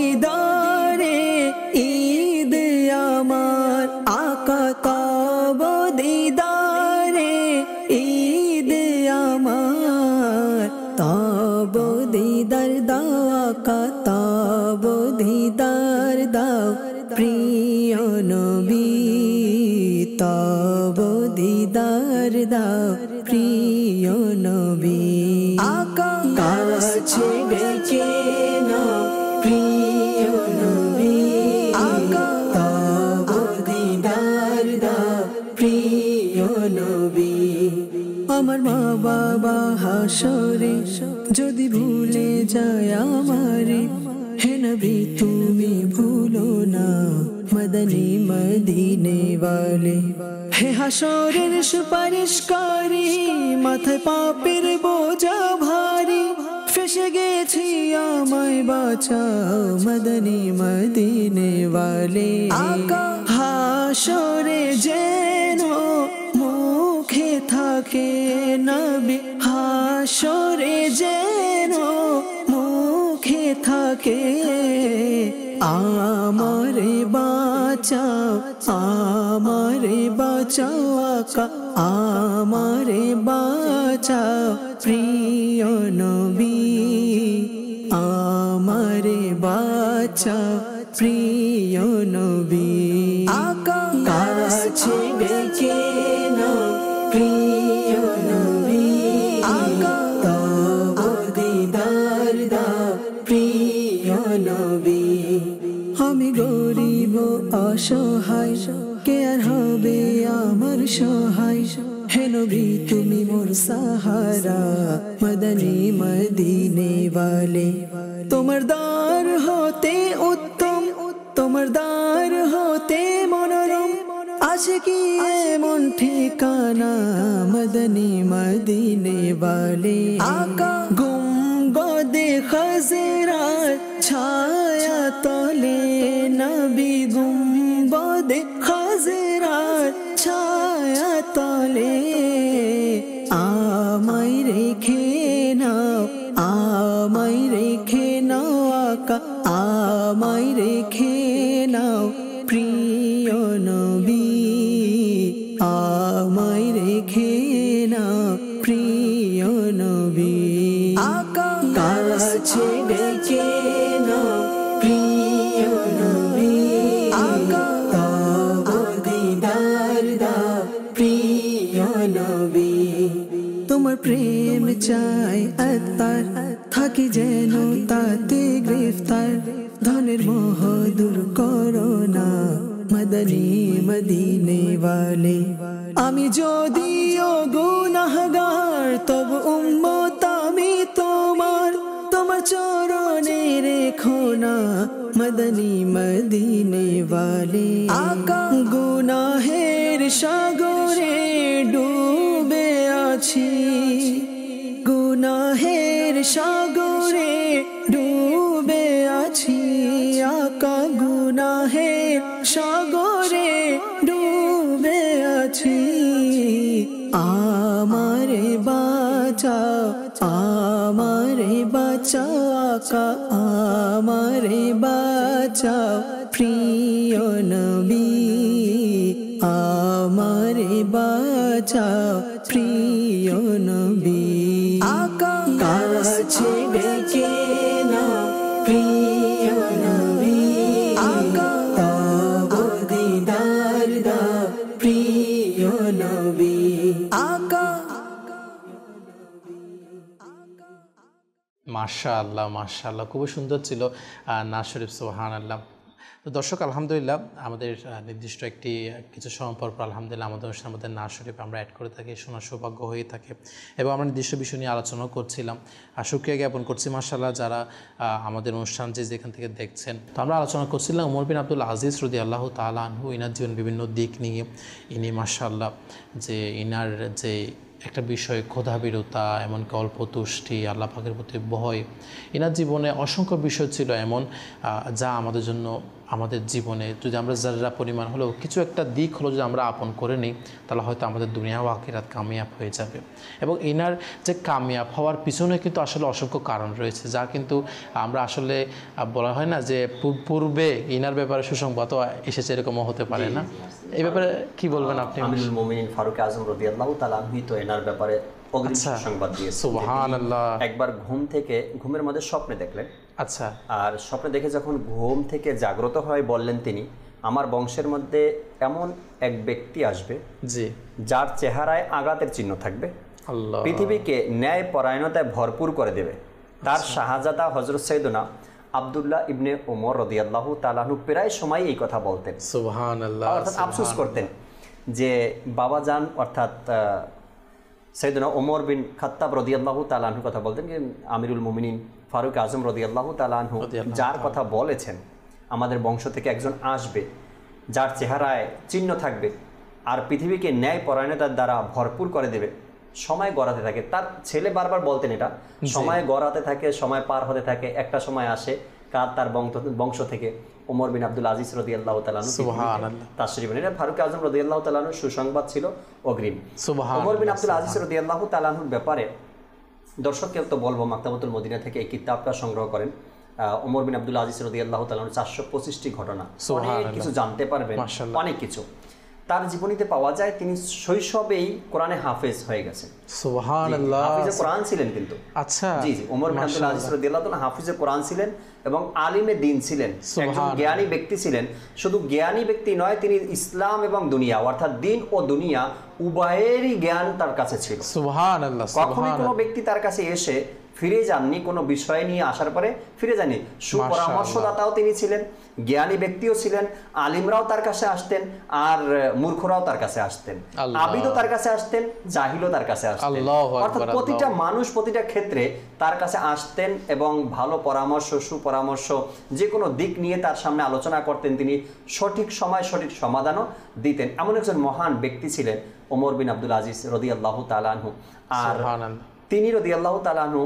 তব দিদার দাও প্রিয় নবী আকাশ ডেকে না প্রিয় নবী তব দিদার দাও প্রিয় নবী আমার মা বাবা হাসরে যদি ভুলে যায় আমারে হে নবী তুমি ভুলো না মদনী মদিনে বালে হে হাসরের সুপারিশ করি মাথায় পাপের বোঝা ভারী ফেসে গেছি আমায় বাঁচাও মদনী মদিনে বালে হাসরে যেন মুখে থাকে নবী হাসরে যেন মুখে থাকে আমার বা বাঁচাও আমারে বাঁচাও আকা আমারে বাঁচাও প্রিয় নবী আমারে বাঁচাও প্রিয় নবী আকা কাছে বেঁচে অসহায় কে আর হবে আমার সহায় হে নবী তুমি মোর সাহারা মদনী মদিনে বালে তোমার দার হতে উত্তম তোমার দার হতে মনোরম আছে কি এমন ঠিকানা মদনী মদিনে বালে আকা চাই আত্মার থাকি যেন তাতে গ্রেফতার ধনের মোহ দূর করো না মদনী মদিনে বালে আমি যদিও গুনাহগার তব উম্মত আমি তোমার তোমার চরণে রেখো না মদনী মদিনে বালে আকা গুনাহের সাগরে ডুবে আছি সাগরে ডুবে আছি আকা গুনাহে সাগরে ডুবে আছি আমারে বাঁচা আমারে বাঁচা আকা আমারে বাঁচা প্রিয় নবী আমারে বাঁচা প্রিয় নবী মাশা আল্লাহ মাশা আল্লাহ খুবই সুন্দর ছিল না শরীফ সোহান আল্লাহ তো দর্শক আলহামদুলিল্লাহ আমাদের নির্দিষ্ট একটি কিছু সম্পর্ক আলহামদুলিল্লাহ আমাদের অনুষ্ঠানের মধ্যে না শরীফ আমরা অ্যাড করে থাকি শোনার সৌভাগ্য হয়ে থাকে এবং আমরা নির্দিষ্ট বিষয় নিয়ে আলোচনাও করছিলাম আর সুক্রিয়া জ্ঞাপন করছি মাশাল্লাহ যারা আমাদের অনুষ্ঠান যে যেখান থেকে দেখছেন তো আমরা আলোচনা করছিলাম উমর বিন আব্দুল আজিজ রুদি আল্লাহ তালা আনহু ইনার জীবন বিভিন্ন দিক নিয়ে ইনি মাশাল্লাহ যে ইনার যে একটা বিষয় ক্ষোধাবিরতা এমনকি অল্প তুষ্টি আল্লাহ পাকের প্রতি ভয় এনার জীবনে অসংখ্য বিষয় ছিল এমন যা আমাদের জন্য আমাদের জীবনে যদি আমরা জারেরা পরিমাণ হলেও কিছু একটা দিক হলো যদি আমরা আপন করে নিই তাহলে হয়তো আমাদের দুনিয়া ও আকিরাত কামিয়াব হয়ে যাবে এবং এনার যে কামিয়াব হওয়ার পিছনে কিন্তু আসলে অসংখ্য কারণ রয়েছে যা কিন্তু আমরা আসলে বলা হয় না যে পূর্বে ইনার ব্যাপারে সুসংবাদ এসেছে এরকমও হতে পারে না এই ব্যাপারে কি বলবেন আপনি ফারুক আজম এনার ব্যাপারে আচ্ছা। সংবাদ দিয়েছে একবার ঘুম থেকে ঘুমের মধ্যে স্বপ্নে দেখলেন আচ্ছা আর স্বপ্নে দেখে যখন ঘুম থেকে জাগ্রত হয় বললেন তিনি আমার বংশের মধ্যে এমন এক ব্যক্তি আসবে জি যার চেহারায় আঘাতের চিহ্ন থাকবে পৃথিবীকে ন্যায় পরায়ণতায় ভরপুর করে দেবে তার আচ্ছা। শাহজাদা হজরত সৈদনা আব্দুল্লাহ ইবনে ওমর রদিয়াল্লাহ তালাহু প্রায় সময় এই কথা বলতেন অর্থাৎ আফসোস করতেন যে বাবা যান অর্থাৎ সৈদনা ওমর বিন খাত্তাব রদিয়াল্লাহ তালাহুর কথা বলতেন যে আমিরুল মুমিনিন ফারুক আজম রদি আল্লাহ তালাহু যার কথা বলেছেন আমাদের বংশ থেকে একজন আসবে যার চেহারায় চিহ্ন থাকবে আর পৃথিবীকে ন্যায় পরায়ণতার দ্বারা ভরপুর করে দেবে সময় গড়াতে থাকে তার ছেলে বারবার বলতেন এটা সময় গড়াতে থাকে সময় পার হতে থাকে একটা সময় আসে কার তার বংশ থেকে ওমর বিন আব্দুল আজিজ রদি আল্লাহ তালানু তাশরিফ এটা ফারুক আজম রদি আল্লাহ তালানুর সুসংবাদ ছিল অগ্রিম ওমর বিন আব্দুল আজিজ রদি আল্লাহ তালানুর ব্যাপারে দর্শককে তো বলবো মাক্তাবতুল মদিনা থেকে এই কিতাবটা সংগ্রহ করেন ওমর বিন আব্দুল আজিজ রদি আল্লাহ তালন চারশো পঁচিশটি ঘটনা কিছু জানতে পারবেন অনেক কিছু তার জীবনীতে পাওয়া যায় তিনি শৈশবেই কোরআনে হাফেজ হয়ে গেছেন হাফিজে কোরআন ছিলেন কিন্তু আচ্ছা জি জি ওমর বিন আব্দুল আজিজ রদিয়াল্লাহ তালন হাফিজে কোরআন ছিলেন এবং আলিমে দিন ছিলেন একজন জ্ঞানী ব্যক্তি ছিলেন শুধু জ্ঞানী ব্যক্তি নয় তিনি ইসলাম এবং দুনিয়া অর্থাৎ দিন ও দুনিয়া উবায়েরই জ্ঞান তার কাছে ছিল কখনই কোনো ব্যক্তি তার কাছে এসে ফিরে যাননি কোনো বিষয় নিয়ে আসার পরে ফিরে যাননি সুপরামর্শদাতাও তিনি ছিলেন জ্ঞানী ব্যক্তিও ছিলেন আলিমরাও তার কাছে আসতেন আর মূর্খরাও তার কাছে আসতেন আবিদও তার কাছে আসতেন জাহিলও তার কাছে আসতেন অর্থাৎ প্রতিটা মানুষ প্রতিটা ক্ষেত্রে তার কাছে আসতেন এবং ভালো পরামর্শ সুপরামর্শ যে কোনো দিক নিয়ে তার সামনে আলোচনা করতেন তিনি সঠিক সময় সঠিক সমাধানও দিতেন এমন একজন মহান ব্যক্তি ছিলেন ওমর বিন আব্দুল আজিজ রদি আল্লাহ তালানহু আর তিনি রদি আল্লাহ তালানহু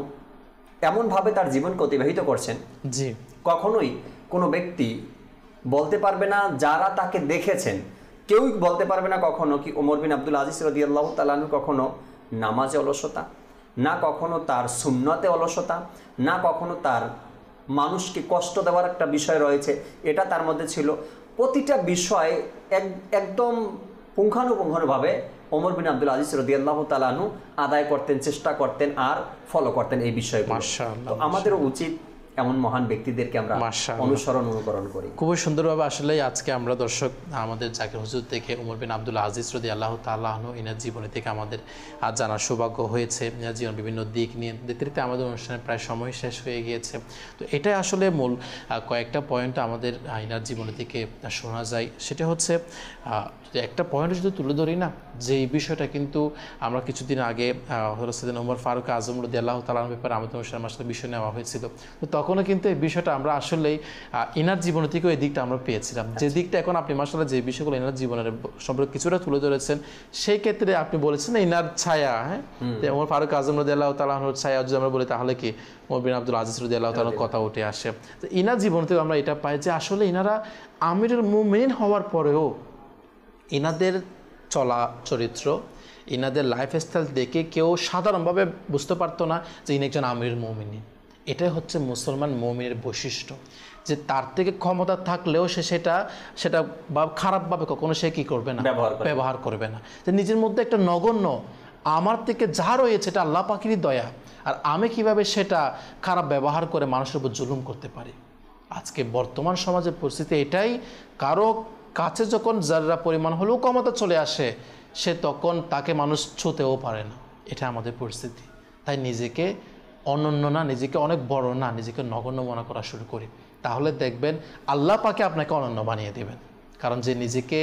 এমনভাবে তার জীবনকে অতিবাহিত করছেন জি কখনোই কোনো ব্যক্তি বলতে পারবে না যারা তাকে দেখেছেন কেউই বলতে পারবে না কখনো কি ওমর বিন আব্দুল আজিজ রদিয়াল্লাহ আল্লাহ তালানু কখনো নামাজে অলসতা না কখনো তার সুন্নতে অলসতা না কখনো তার মানুষকে কষ্ট দেওয়ার একটা বিষয় রয়েছে এটা তার মধ্যে ছিল প্রতিটা বিষয় একদম পুঙ্খানুপুঙ্খানুভাবে ওমর বিন আব্দুল আজিজ রদিয়াল্লাহ তালানু আদায় করতেন চেষ্টা করতেন আর ফলো করতেন এই বিষয়ে আমাদেরও উচিত এমন মহান ব্যক্তিদেরকে আমরা অনুসরণ অনুকরণ করি খুবই সুন্দরভাবে আসলে আজকে আমরা দর্শক আমাদের জাকির হুজুর থেকে উমর বিন আব্দুল আজিজ রদি আল্লাহ তাল্লাহন এনার জীবনী থেকে আমাদের আজ জানার সৌভাগ্য হয়েছে জীবন বিভিন্ন দিক নিয়ে দেখতে আমাদের অনুষ্ঠানে প্রায় সময় শেষ হয়ে গিয়েছে তো এটাই আসলে মূল কয়েকটা পয়েন্ট আমাদের এনার জীবনী থেকে শোনা যায় সেটা হচ্ছে একটা পয়েন্ট যদি তুলে ধরি না যে এই বিষয়টা কিন্তু আমরা কিছুদিন আগে সদিন উমর ফারুক আজম রদি আল্লাহ তাল্লাহ ব্যাপারে আমাদের অনুষ্ঠানে আমার বিষয় নেওয়া হয়েছিল তো তখনও কিন্তু এই বিষয়টা আমরা আসলেই ইনার জীবনের থেকেও এই দিকটা আমরা পেয়েছিলাম যে আচ্ছা। দিকটা এখন আপনি মাসাল্লাহ যে বিষয়গুলো ইনার জীবনের সম্পর্কে কিছুটা তুলে ধরেছেন সেই ক্ষেত্রে আপনি বলেছেন ইনার ছায়া হ্যাঁ ওমর ফারুক আজম রদি আল্লাহ তালাহর ছায়া যদি আমরা বলি তাহলে কি ওমর আব্দুল আজিজ রদি আল্লাহ তালার আচ্ছা। কথা উঠে আসে তো ইনার জীবন থেকে আমরা এটা পাই যে আসলে ইনারা আমিরুল মোমেন হওয়ার পরেও ইনাদের চলা চরিত্র ইনাদের লাইফস্টাইল দেখে কেউ সাধারণভাবে বুঝতে পারতো না যে ইনি একজন আমির মোমিনী এটাই হচ্ছে মুসলমান মমিনের বৈশিষ্ট্য যে তার থেকে ক্ষমতা থাকলেও সে সেটা সেটা বা খারাপভাবে কখনো সে কী করবে না ব্যবহার করবে না যে নিজের মধ্যে একটা নগণ্য আমার থেকে যা রয়েছে এটা আল্লাহ পাখিরই দয়া আর আমি কিভাবে সেটা খারাপ ব্যবহার করে মানুষের উপর জুলুম করতে পারি আজকে বর্তমান সমাজের পরিস্থিতি এটাই কারো কাছে যখন যারা পরিমাণ হলেও ক্ষমতা চলে আসে সে তখন তাকে মানুষ ছুতেও পারে না এটা আমাদের পরিস্থিতি তাই নিজেকে অনন্য না নিজেকে অনেক বড় না নিজেকে নগণ্য মনে করা শুরু করি তাহলে দেখবেন আল্লাহ পাকে আপনাকে অনন্য বানিয়ে দেবেন কারণ যে নিজেকে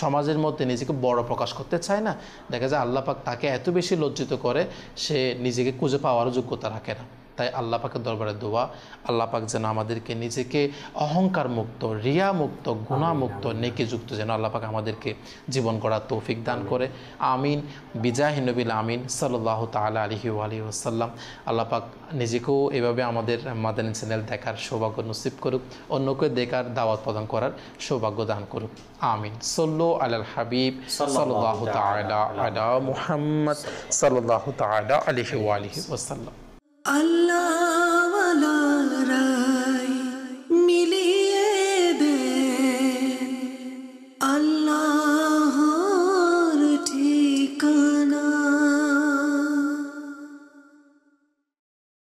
সমাজের মধ্যে নিজেকে বড় প্রকাশ করতে চায় না দেখা যায় আল্লাহ পাক তাকে এত বেশি লজ্জিত করে সে নিজেকে খুঁজে পাওয়ার যোগ্যতা রাখে না তাই আল্লাহ পাকের দরবারে দোয়া আল্লাহ পাক যেন আমাদেরকে নিজেকে অহংকার মুক্ত রিয়া মুক্ত গুণামুক্ত নেকিযুক্ত যেন আল্লাহ পাক আমাদেরকে জীবন করার তৌফিক দান করে আমিন বিজাহিনবিল নবিল আমিন সাল্লাহ তালা আলহি আলী ওসাল্লাম আল্লাহ পাক নিজেকেও এভাবে আমাদের মাদানী চ্যানেল দেখার সৌভাগ্য নসিব করুক অন্যকে দেখার দাওয়াত প্রদান করার সৌভাগ্য দান করুক আমিন সল্লো আল হাবিব সাল্লাহ তালা আলা মুহাম্মদ সাল্লাহ তালা আলহি আলহি ওসাল্লাম রায় মিলিয়ে দে আল্লাহ